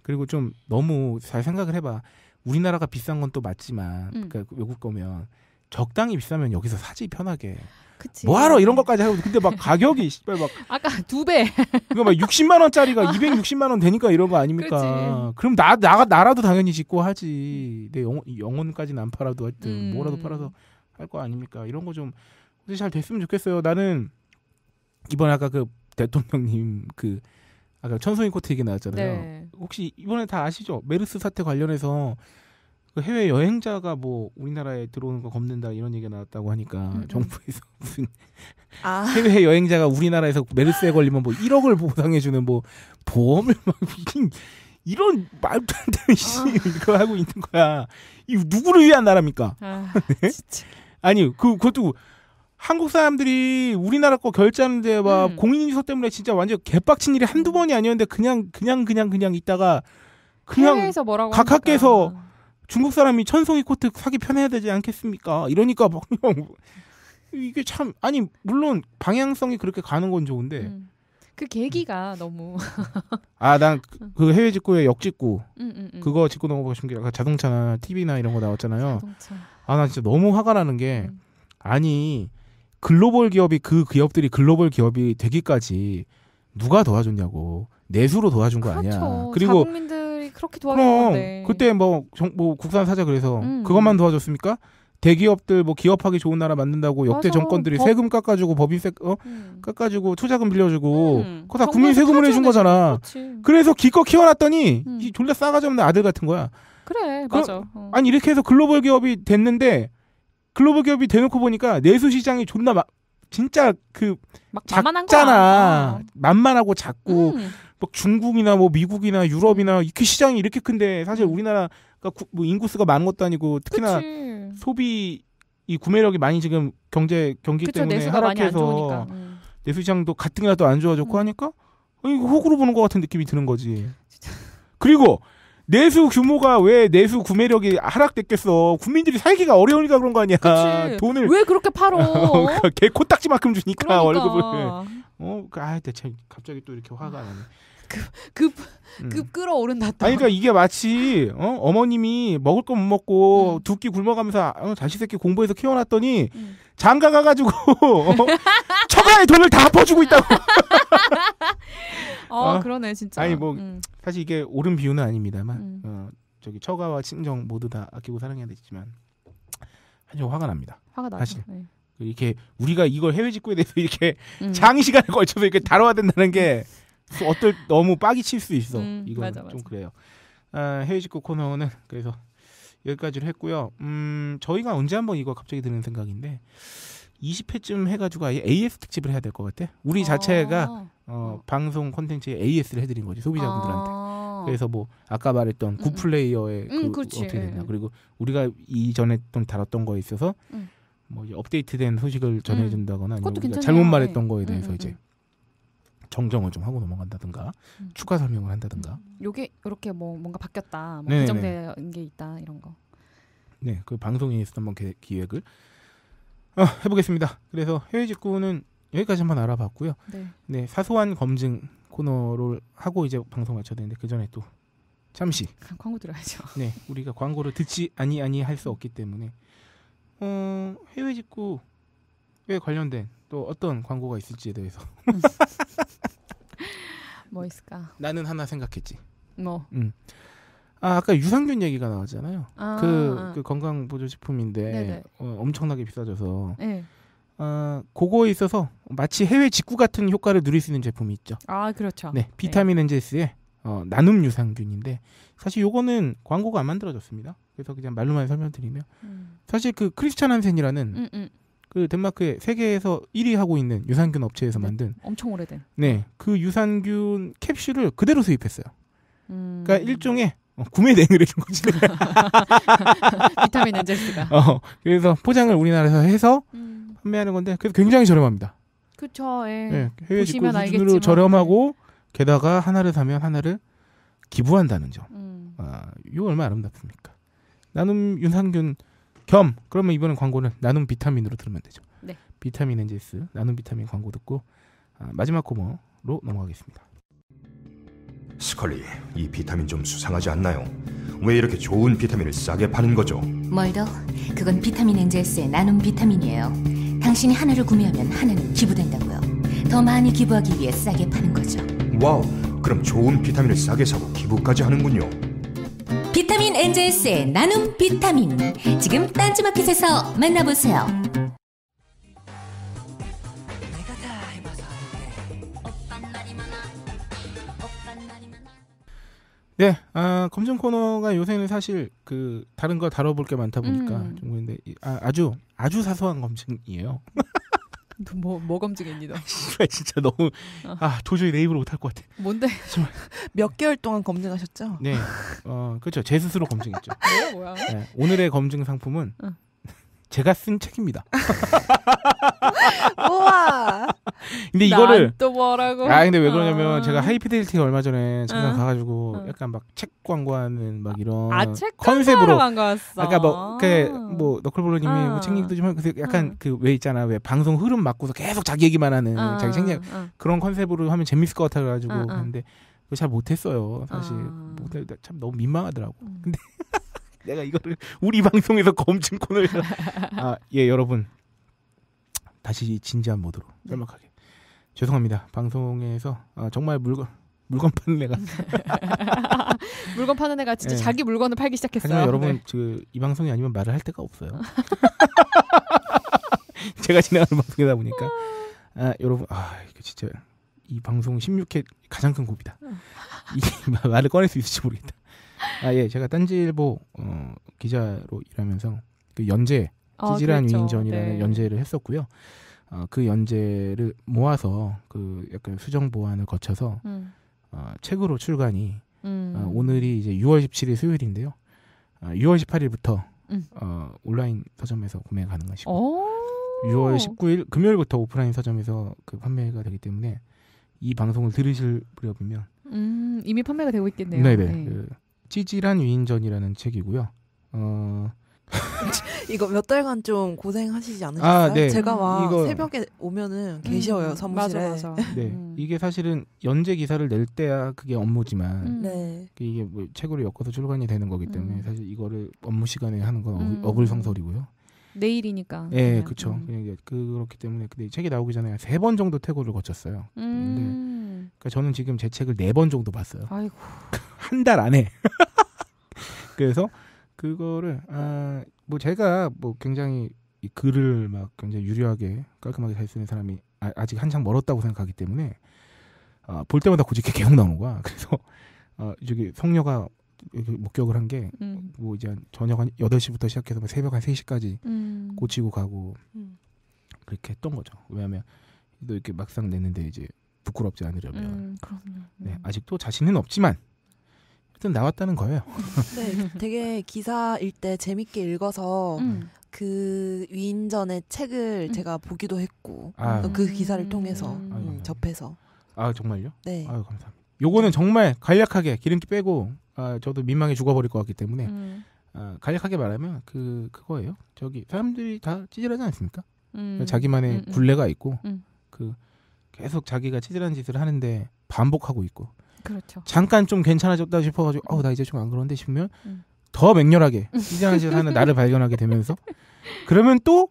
그리고 좀 너무 잘 생각을 해봐. 우리나라가 비싼 건 또 맞지만 음. 그러니까 외국 거면 적당히 비싸면 여기서 사지 편하게. 그치. 뭐하러 이런 것까지 하고 근데 막 가격이 씨발 막 [LAUGHS] 아까 두 배. 그러니까 막 60만 원짜리가 260만 원 되니까 이런 거 아닙니까? 그치. 그럼 나, 나 나라도 당연히 짓고 하지. 내 영, 혼 영혼까지는 안 팔아도 하여튼 음. 뭐라도 팔아서 할 거 아닙니까? 이런 거 좀 잘 됐으면 좋겠어요. 나는 이번 에 아까 그 대통령님 그 아까 천송이 코트 얘기 나왔잖아요. 네. 혹시 이번에 다 아시죠? 메르스 사태 관련해서 그 해외 여행자가 뭐 우리나라에 들어오는 거 겁낸다 이런 얘기가 나왔다고 하니까 음. 음. 정부에서 [LAUGHS] 무슨 아. 해외 여행자가 우리나라에서 메르스에 걸리면 뭐 1억을 보상해주는 뭐 보험을 막 [LAUGHS] 이런 말도 안 되는 아. 이거 하고 있는 거야. 이 누구를 위한 나라입니까? 아, [LAUGHS] 네? 아니 그 그것도 한국 사람들이 우리나라 거 결제하는데 막 음. 공인인증서 때문에 진짜 완전 개빡친 일이 한두 음. 번이 아니었는데 그냥 그냥 그냥 그냥 있다가 그냥 각하께서 하니까. 중국 사람이 천송이 코트 사기 편해야 되지 않겠습니까? 이러니까 막 이게 참 아니 물론 방향성이 그렇게 가는 건 좋은데 음. 그 계기가 너무 아 난그 음. 그 해외 직구에 역직구 음, 음 그거 짚고 넘어가고 싶은 게 자동차나 TV나 이런 거 나왔잖아요. 아 나 진짜 너무 화가 나는 게 아니 글로벌 기업이 그 기업들이 글로벌 기업이 되기까지 누가 도와줬냐고 내수로 도와준 거 그렇죠. 아니야. 그리고 자국민들이 그렇게 도와준 어, 데 그때 뭐, 정, 뭐 국산 사자 그래서 음. 그것만 도와줬습니까? 대기업들 뭐 기업하기 좋은 나라 만든다고 역대 맞아. 정권들이 법... 세금 깎아주고 법인세 어? 음. 깎아주고 투자금 빌려주고 음. 그거 다 국민 세금으로 해준 거잖아. 그렇지. 그래서 기껏 키워놨더니 음. 이 졸라 싸가지 없는 아들 같은 거야. 그래 그럼, 맞아. 어. 아니 이렇게 해서 글로벌 기업이 됐는데 글로벌 기업이 대놓고 보니까 내수 시장이 존나 그 막 진짜 그막 작잖아. 어. 만만하고 작고 음. 막 중국이나 뭐 미국이나 유럽이나 이렇게 시장이 이렇게 큰데 사실 음. 우리나라가 구, 뭐 인구수가 많은 것도 아니고 특히나 그치. 소비 이 구매력이 많이 지금 경제 경기 그쵸, 때문에 하락해서 음. 내수 시장도 가뜩이나 또안 좋아졌고 음. 하니까 어, 이거 호구로 보는 것 같은 느낌이 드는 거지. 그리고 내수 규모가 왜 내수 구매력이 하락됐겠어? 국민들이 살기가 어려우니까 그런 거 아니야. 그치. 돈을 왜 그렇게 팔어? [LAUGHS] 어, 그러니까 개 코딱지만큼 주니까 그러니까. 월급을. 어, 그, 아 대체 갑자기 또 이렇게 화가 나네. 급, 급, 음. 급 끌어오른다. 아니, 그러니까 이게 마치, 어? 어머님이 먹을 거 못 먹고, 음. 두끼 굶어가면서, 어, 자식 새끼 공부해서 키워놨더니, 음. 장가 가가지고, 어? 처가의 돈을 다 퍼주고 있다고. 어, 어, 그러네, 진짜. 아니, 뭐, 음. 사실 이게 옳은 비유는 아닙니다만, 음. 어, 저기, 처가와 친정 모두 다 아끼고 사랑해야 되지만, 사실 화가 납니다. 화가 나죠. 사실. 네. 이렇게 우리가 이걸 해외 직구에 대해서 이렇게 음. 장시간에 걸쳐서 이렇게 다뤄야 된다는 게 음. 어떨 너무 빠기 칠수 있어. 음, 이건 좀 그래요. 아, 해외 직구 코너는 [LAUGHS] 그래서 여기까지로 했고요. 음, 저희가 언제 한번 이거 갑자기 드는 생각인데 20회쯤 해가지고 아예 AS 특집을 해야 될 것 같아. 우리 아~ 자체가 어, 어. 방송 콘텐츠에 AS를 해드린 거지 소비자분들한테. 아~ 그래서 뭐 아까 말했던 음. 구플레이어의 음. 그, 음, 어떻게 되냐 예. 그리고 우리가 이전에 좀 다뤘던 거에 있어서 음. 뭐 업데이트된 소식을 전해준다거나 음. 아니면 우리가 잘못 말했던 예. 거에 대해서 이제 정정을 좀 하고 넘어간다든가 음. 추가 설명을 한다든가. 음. 요게 이렇게 뭐 뭔가 바뀌었다, 뭐 개정된 네, 게 있다 이런 거. 네, 그 방송에 있어 서 한번 개, 기획을 어, 해보겠습니다. 그래서 해외 직구는 여기까지 한번 알아봤고요. 네. 네, 사소한 검증 코너를 하고 이제 방송 마쳐야 되는데 그 전에 또 잠시 광고 들어야죠. [LAUGHS] 네, 우리가 광고를 듣지 아니 아니 할 수 없기 때문에 어, 해외 직구에 관련된 또 어떤 광고가 있을지에 대해서. [LAUGHS] 뭐 있을까? 나는 하나 생각했지. 뭐? 음. 아 아까 유산균 얘기가 나왔잖아요. 아~ 그, 아. 아. 그 건강 보조식품인데 어, 엄청나게 비싸져서. 네. 아 어, 그거에 있어서 마치 해외 직구 같은 효과를 누릴 수 있는 제품이 있죠. 아 그렇죠. 네, 예. 비타민 네. 제스 s 의 어, 나눔 유산균인데 사실 요거는 광고가 안 만들어졌습니다. 그래서 그냥 말로만 설명드리면 음. 사실 그 크리스찬 한센이라는 음, 음. 그 덴마크의 세계에서 1위 하고 있는 유산균 업체에서 네, 만든 엄청 오래된 네그 유산균 캡슐을 그대로 수입했어요. 그러니까 음... 그러니까 일종의 어, 구매 냉을 해준 거지. [LAUGHS] 비타민 엔젤스가. 어, 그래서 포장을 우리나라에서 해서 음... 판매하는 건데 그래서 굉장히 저렴합니다. 그쵸. 예. 네, 해외 직구 수준으로 알겠지만... 저렴하고 게다가 하나를 사면 하나를 기부한다는 점. 음. 아, 이거 얼마나 아름답습니까? 나눔 유산균 겸 그러면 이번에 광고는 나눔 비타민으로 들으면 되죠. 네. 비타민 엔젤스 나눔 비타민 광고 듣고 아, 마지막 코머로 넘어가겠습니다. 스컬리, 이 비타민 좀 수상하지 않나요? 왜 이렇게 좋은 비타민을 싸게 파는 거죠? 멀더, 그건 비타민 엔젤스의 나눔 비타민이에요. 당신이 하나를 구매하면 하나는 기부된다고요. 더 많이 기부하기 위해 싸게 파는 거죠. 와우, 그럼 좋은 비타민을 싸게 사고 기부까지 하는군요. 비타민 엔젤스의 나눔 비타민. 지금 딴지마켓에서 만나보세요. 네, 아, 검증 코너가 요새는 사실 그 다른 거 다뤄볼 게 많다 보니까 음. 좀그데 아, 아주 아주 사소한 검증이에요. [LAUGHS] 그 뭐, 뭐검증입니다 [LAUGHS] 씨발 진짜 너무 아 도저히 내 입으로 못할 것 같아. 뭔데? [LAUGHS] 몇 개월 동안 검증하셨죠? 네, 어 그렇죠. 제 스스로 검증했죠. 뭐야? 네, 오늘의 검증 상품은 어. 제가 쓴 책입니다. [LAUGHS] 우와. 근데 이거를 또 뭐라고? 아 근데 왜 그러냐면 아. 제가 하이피델티 얼마 전에 잠깐 응. 어. 가가지고 응. 어. 약간 막 책 광고하는 막 이런 아, 컨셉으로 광고했어. 아까 뭐그 뭐 너클볼러님이 응. 뭐책 얘기도 좀 근데 약간 그 왜 있잖아 왜 방송 흐름 맞고서 계속 자기 얘기만 하는 자기 생략 그런 컨셉으로 하면 재밌을 것 같아가지고 근데 잘 못했어요 사실 못참 뭐 너무 민망하더라고. 음. 근데 내가 이거를 우리 방송에서 검증콘을 코아예 [LAUGHS] 여러분 다시 진지한 모드로 네. 짤막하게 죄송합니다 방송에서 아, 정말 물건 물건 파는 애가 [LAUGHS] 물건 파는 애가 진짜 네. 자기 물건을 팔기 시작했어요. 여러분 네. 그, 이 방송이 아니면 말을 할 데가 없어요. [LAUGHS] 제가 진행하는 방송이다 보니까 아, 여러분 아 이거 진짜 이 방송 16회 가장 큰 고비다. 어. 이 말을 꺼낼 수 있을지 모르겠다. 아 예, 제가 딴지일보 어, 기자로 일하면서 그 연재 찌질한 아, 그렇죠. 위인전이라는 네. 연재를 했었고요. 어, 그 연재를 모아서 그 약간 수정 보완을 거쳐서 음. 어, 책으로 출간이 음. 어, 오늘이 이제 6월 17일 수요일인데요. 어, 6월 18일부터 음. 어, 온라인 서점에서 구매 가능하시고 오. 6월 19일 금요일부터 오프라인 서점에서 그 판매가 되기 때문에 이 방송을 들으실 무렵이면 음, 이미 판매가 되고 있겠네요. 네네. 네. 그 찌질한 위인전이라는 책이고요. 어... [LAUGHS] 이거 몇 달간 좀 고생하시지 않으셨어요? 아, 네. 제가 와 이거... 새벽에 오면은 음, 계셔요 음, 사무실에. 맞아, 맞아. [LAUGHS] 네, 음. 이게 사실은 연재 기사를 낼 때야 그게 업무지만 음. 네. 이게 뭐 책으로 엮어서 출간이 되는 거기 때문에 음. 사실 이거를 업무 시간에 하는 건 어, 음. 어불성설이고요. 내일이니까. 예, 네, 그렇죠. 음. 예, 예. 그렇기 때문에 근데 책이 나오기 전에 세번 정도 태고를 거쳤어요. 음. 근데 그러니까 저는 지금 제 책을 네 번 정도 봤어요. 아이고. [LAUGHS] 한 달 안에. 그래서 그거를 아뭐 제가 뭐 굉장히 이 글을 막 굉장히 유리하게 깔끔하게 잘 쓰는 사람이 아, 아직 한창 멀었다고 생각하기 때문에 아, 볼 때마다 고집게 계속 나오는 거야. [LAUGHS] 그래서 아, 저기 성녀가 목격을 한 게뭐 음. 뭐 이제 한 저녁 한 여덟 시부터 시작해서 뭐 새벽 한 세시까지 음. 고치고 가고 음. 그렇게 했던 거죠. 왜냐하면 또 이렇게 막상 냈는데 이제 부끄럽지 않으려면 음, 네, 음. 아직도 자신은 없지만 어쨌든 나왔다는 거예요. [LAUGHS] 네, 되게 기사일 때 재밌게 읽어서 음. 그 위인전의 책을 음. 제가 보기도 했고 아. 어, 그 기사를 통해서 음. 음. 접해서. 아 정말요? 네. 아 감사합니다. 요거는 정말 간략하게 기름기 빼고 아, 저도 민망해 죽어버릴 것 같기 때문에 음. 아, 간략하게 말하면 그 그거예요. 저기 사람들이 다 찌질하지 않습니까? 음. 자기만의 굴레가 있고 그 계속 자기가 찌질한 짓을 하는데 반복하고 있고. 그렇죠. 잠깐 좀 괜찮아졌다 싶어가지고 어나 이제 좀 안 그런데 싶으면 음. 더 맹렬하게 이상한 짓을 하는 나를 발견하게 되면서 그러면 또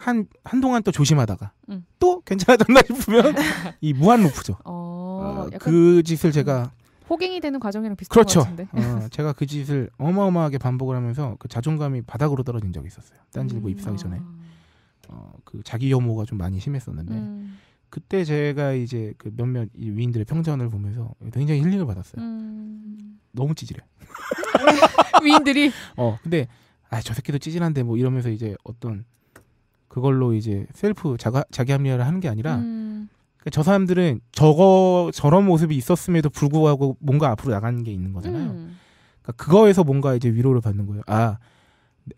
한 한동안 또 조심하다가 음. 또 괜찮아졌나 싶으면 이 무한 루프죠. 어, 어, 그 짓을 제가 호갱이 되는 과정이랑 비슷한 그렇죠. 같은데. 어, 제가 그 짓을 어마어마하게 반복을 하면서 그 자존감이 바닥으로 떨어진 적이 있었어요. 딴질보 뭐 음, 입사하기 전에 아. 어, 그 자기 혐오가 좀 많이 심했었는데. 음. 그때 제가 이제 그 몇몇 위인들의 평전을 보면서 굉장히 힐링을 받았어요. 음... 너무 찌질해. [LAUGHS] 위인들이. 어, 근데 아저 새끼도 찌질한데 뭐 이러면서 이제 어떤 그걸로 이제 셀프 자가, 자기 합리화를 하는 게 아니라 음... 그러니까 저 사람들은 저거 저런 모습이 있었음에도 불구하고 뭔가 앞으로 나가는 게 있는 거잖아요. 음... 그러니까 그거에서 뭔가 이제 위로를 받는 거예요. 아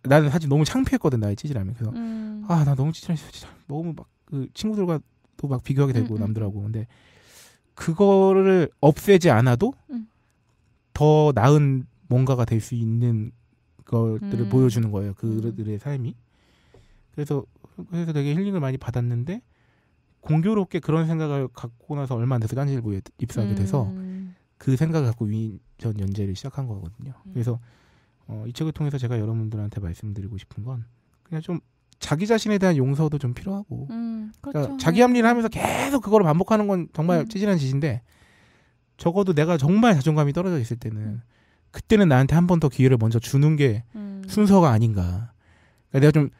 나는 사실 너무 창피했거든 나의 찌질함이 그래서 음. 아나 너무 찌질해서 진짜 너무 막 그 친구들과 또막 비교하게 되고 음, 음. 남들하고 근데 그거를 없애지 않아도 음. 더 나은 뭔가가 될 수 있는 것들을 음. 보여주는 거예요 그 음. 그들의 삶이 그래서 그래서 되게 힐링을 많이 받았는데 공교롭게 그런 생각을 갖고 나서 얼마 안 돼서 깐질보에 입사하게 돼서 음. 그 생각을 갖고 위전 연재를 시작한 거거든요 그래서 어, 이 책을 통해서 제가 여러분들한테 말씀드리고 싶은 건 그냥 좀 자기 자신에 대한 용서도 좀 필요하고 음. 그렇죠. 그러니까 자기 합리를 하면서 계속 그걸 반복하는 건 정말 음. 찌질한 짓인데 적어도 내가 정말 자존감이 떨어져 있을 때는 그때는 나한테 한 번 더 기회를 먼저 주는 게 음. 순서가 아닌가. 그러니까 내가 좀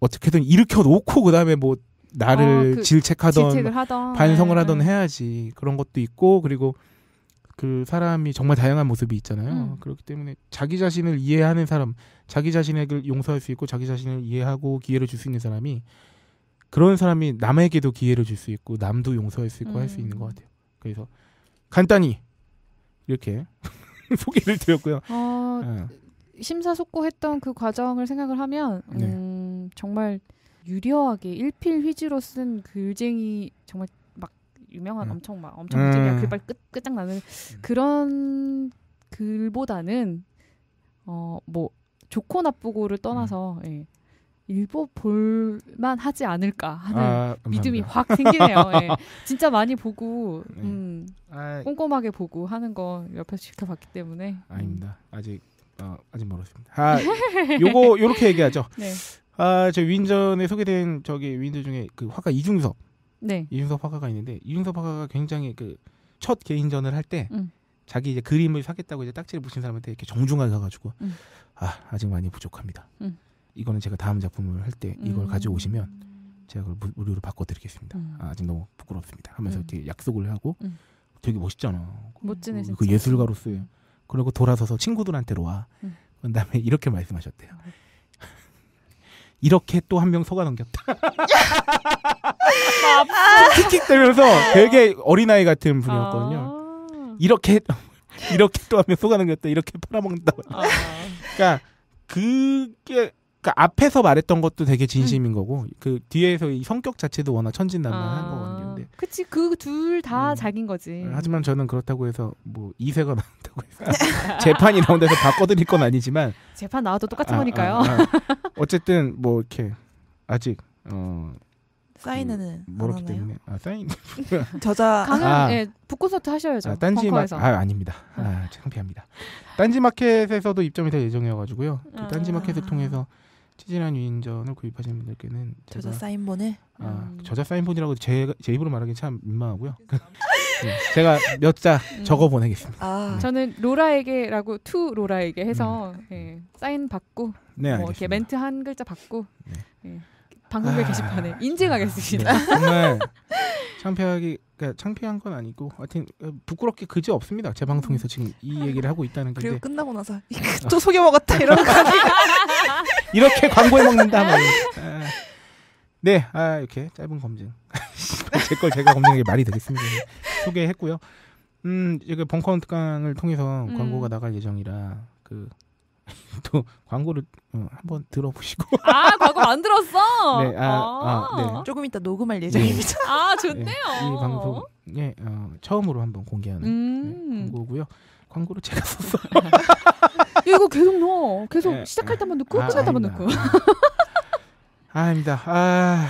어떻게든 일으켜 놓고 그다음에 뭐 나를 어, 그 질책하던 하던, 반성을 하던 네, 네. 해야지 그런 것도 있고 그리고 그 사람이 정말 다양한 모습이 있잖아요. 음. 그렇기 때문에 자기 자신을 이해하는 사람, 자기 자신에게 용서할 수 있고 자기 자신을 이해하고 기회를 줄 수 있는 사람이 그런 사람이 남에게도 기회를 줄 수 있고 남도 용서할 수 있고 음. 할수 있는 것 같아요. 그래서 간단히 이렇게 [LAUGHS] 소개를 드렸고요. 어, 어. 심사숙고했던 그 과정을 생각을 하면 네. 음, 네. 정말 유려하게 일필휘지로 쓴 글쟁이 정말 막 유명한 음. 엄청 막 엄청 글쟁이야 음. 글발 끝 끝장나는 음. 그런 글보다는 어뭐 좋고 나쁘고를 떠나서 음. 예. 일부 볼만 하지 않을까 하는 아, 믿음이 확 생기네요. [LAUGHS] 예. 진짜 많이 보고 네. 음, 네. 아, 꼼꼼하게 보고 하는 거 옆에서 지켜봤기 때문에 음. 아닙니다. 음. 아직 어, 아직 멀었습니다. 아, 요거 요렇게 얘기하죠. [LAUGHS] 네. 아, 저윈전에 소개된 저기 윈드 중에 그 화가 이중섭. 네. 이중섭 화가가 있는데 이중섭 화가가 굉장히 그 첫 개인전을 할때 음. 자기 이제 그림을 사겠다고 이제 딱지를 붙인 사람한테 이렇게 정중하게 가가지고 음. 아 아직 많이 부족합니다. 음. 이거는 제가 다음 작품을 할 때 이걸 음. 가져오시면 제가 그걸 무료로 바꿔드리겠습니다. 음. 아, 직 너무 부끄럽습니다. 하면서 이렇게 음. 약속을 하고 음. 되게 멋있잖아. 멋지네 그, 진짜. 그 예술가로서의 그리고 돌아서서 친구들한테로 와. 음. 그다음에 [LAUGHS] 이렇게 말씀하셨대요. 아, [LAUGHS] 이렇게 또 한 명 속아 넘겼다. 틱틱 아, 아. 대면서 되게 어린아이 같은 분이었거든요. 이렇게 [LAUGHS] 이렇게 또 한 명 속아 넘겼다. 이렇게 팔아먹는다. 아~ 그러니까 그게 그 앞에서 말했던 것도 되게 음. 진심인 음. 거고 그 뒤에서 이 성격 자체도 워낙 천진난만한 아. 거거든요. 근데 그치 그 둘다 음. 자긴 거지. 하지만 저는 그렇다고 해서 뭐 이세가 나온다고 해서 [LAUGHS] 재판이 나온다고 해서 바꿔드릴 건 아니지만 재판 나와도 똑같은 아, 거니까요. 아, 아. 어쨌든 뭐 이렇게 아직 어. 사인은 모르기 그 때문에 아 사인 [LAUGHS] 저자 강연 아, 예, 북콘서트 하셔야죠. 아, 딴지 마켓 아 아닙니다. 아 창피합니다. 딴지 마켓에서도 입점이 될 예정이어가지고요. 그 아. 딴지 마켓을 통해서 치진한 위인전을 구입하시는 분들께는 저자 사인본을 아, 그 음. 저자 사인본이라고 제, 제 입으로 말하기 는참 민망하고요. [LAUGHS] 네, 제가 몇자 음. 적어 보내겠습니다. 아. 네. 저는 로라에게라고 투 로라에게 해서 음. 네, 사인 받고 네, 뭐 이렇게 멘트 한 글자 받고 네. 예, 방송국 아. 게시판에 인증하겠습니다. 네, 정말 [LAUGHS] 창피하기 그러니까 창피한 건 아니고 하여튼 부끄럽게 그지 없습니다. 제 방송에서 음. 지금 이 얘기를 하고 있다는 게 그리고 끝나고 나서 아. 또 속여 먹었다 이런 거 [LAUGHS] 이렇게 광고해 먹는다. 뭐. 예. 네, 아, 이렇게 짧은 검증. [LAUGHS] 제 걸 제가 검증하게 말이 되겠습니다. 소개했고요. 음, 이게 벙커원트강을 통해서 음. 광고가 나갈 예정이라 그. [LAUGHS] 또 광고를 어, 한번 들어보시고 아 광고 만들었어 네, 아, 아, 아, 네. 조금 이따 녹음할 예정입니다 네. 아 좋네요 네, 이 방송에 예, 어, 처음으로 한번 공개하는 네, 음. 네, 광고고요 광고를 제가 썼어요. [LAUGHS] 이거 계속 넣어. 계속 네, 시작할 때만 넣고 아, 끝날 때만 넣고. [LAUGHS] 아닙니다. 아.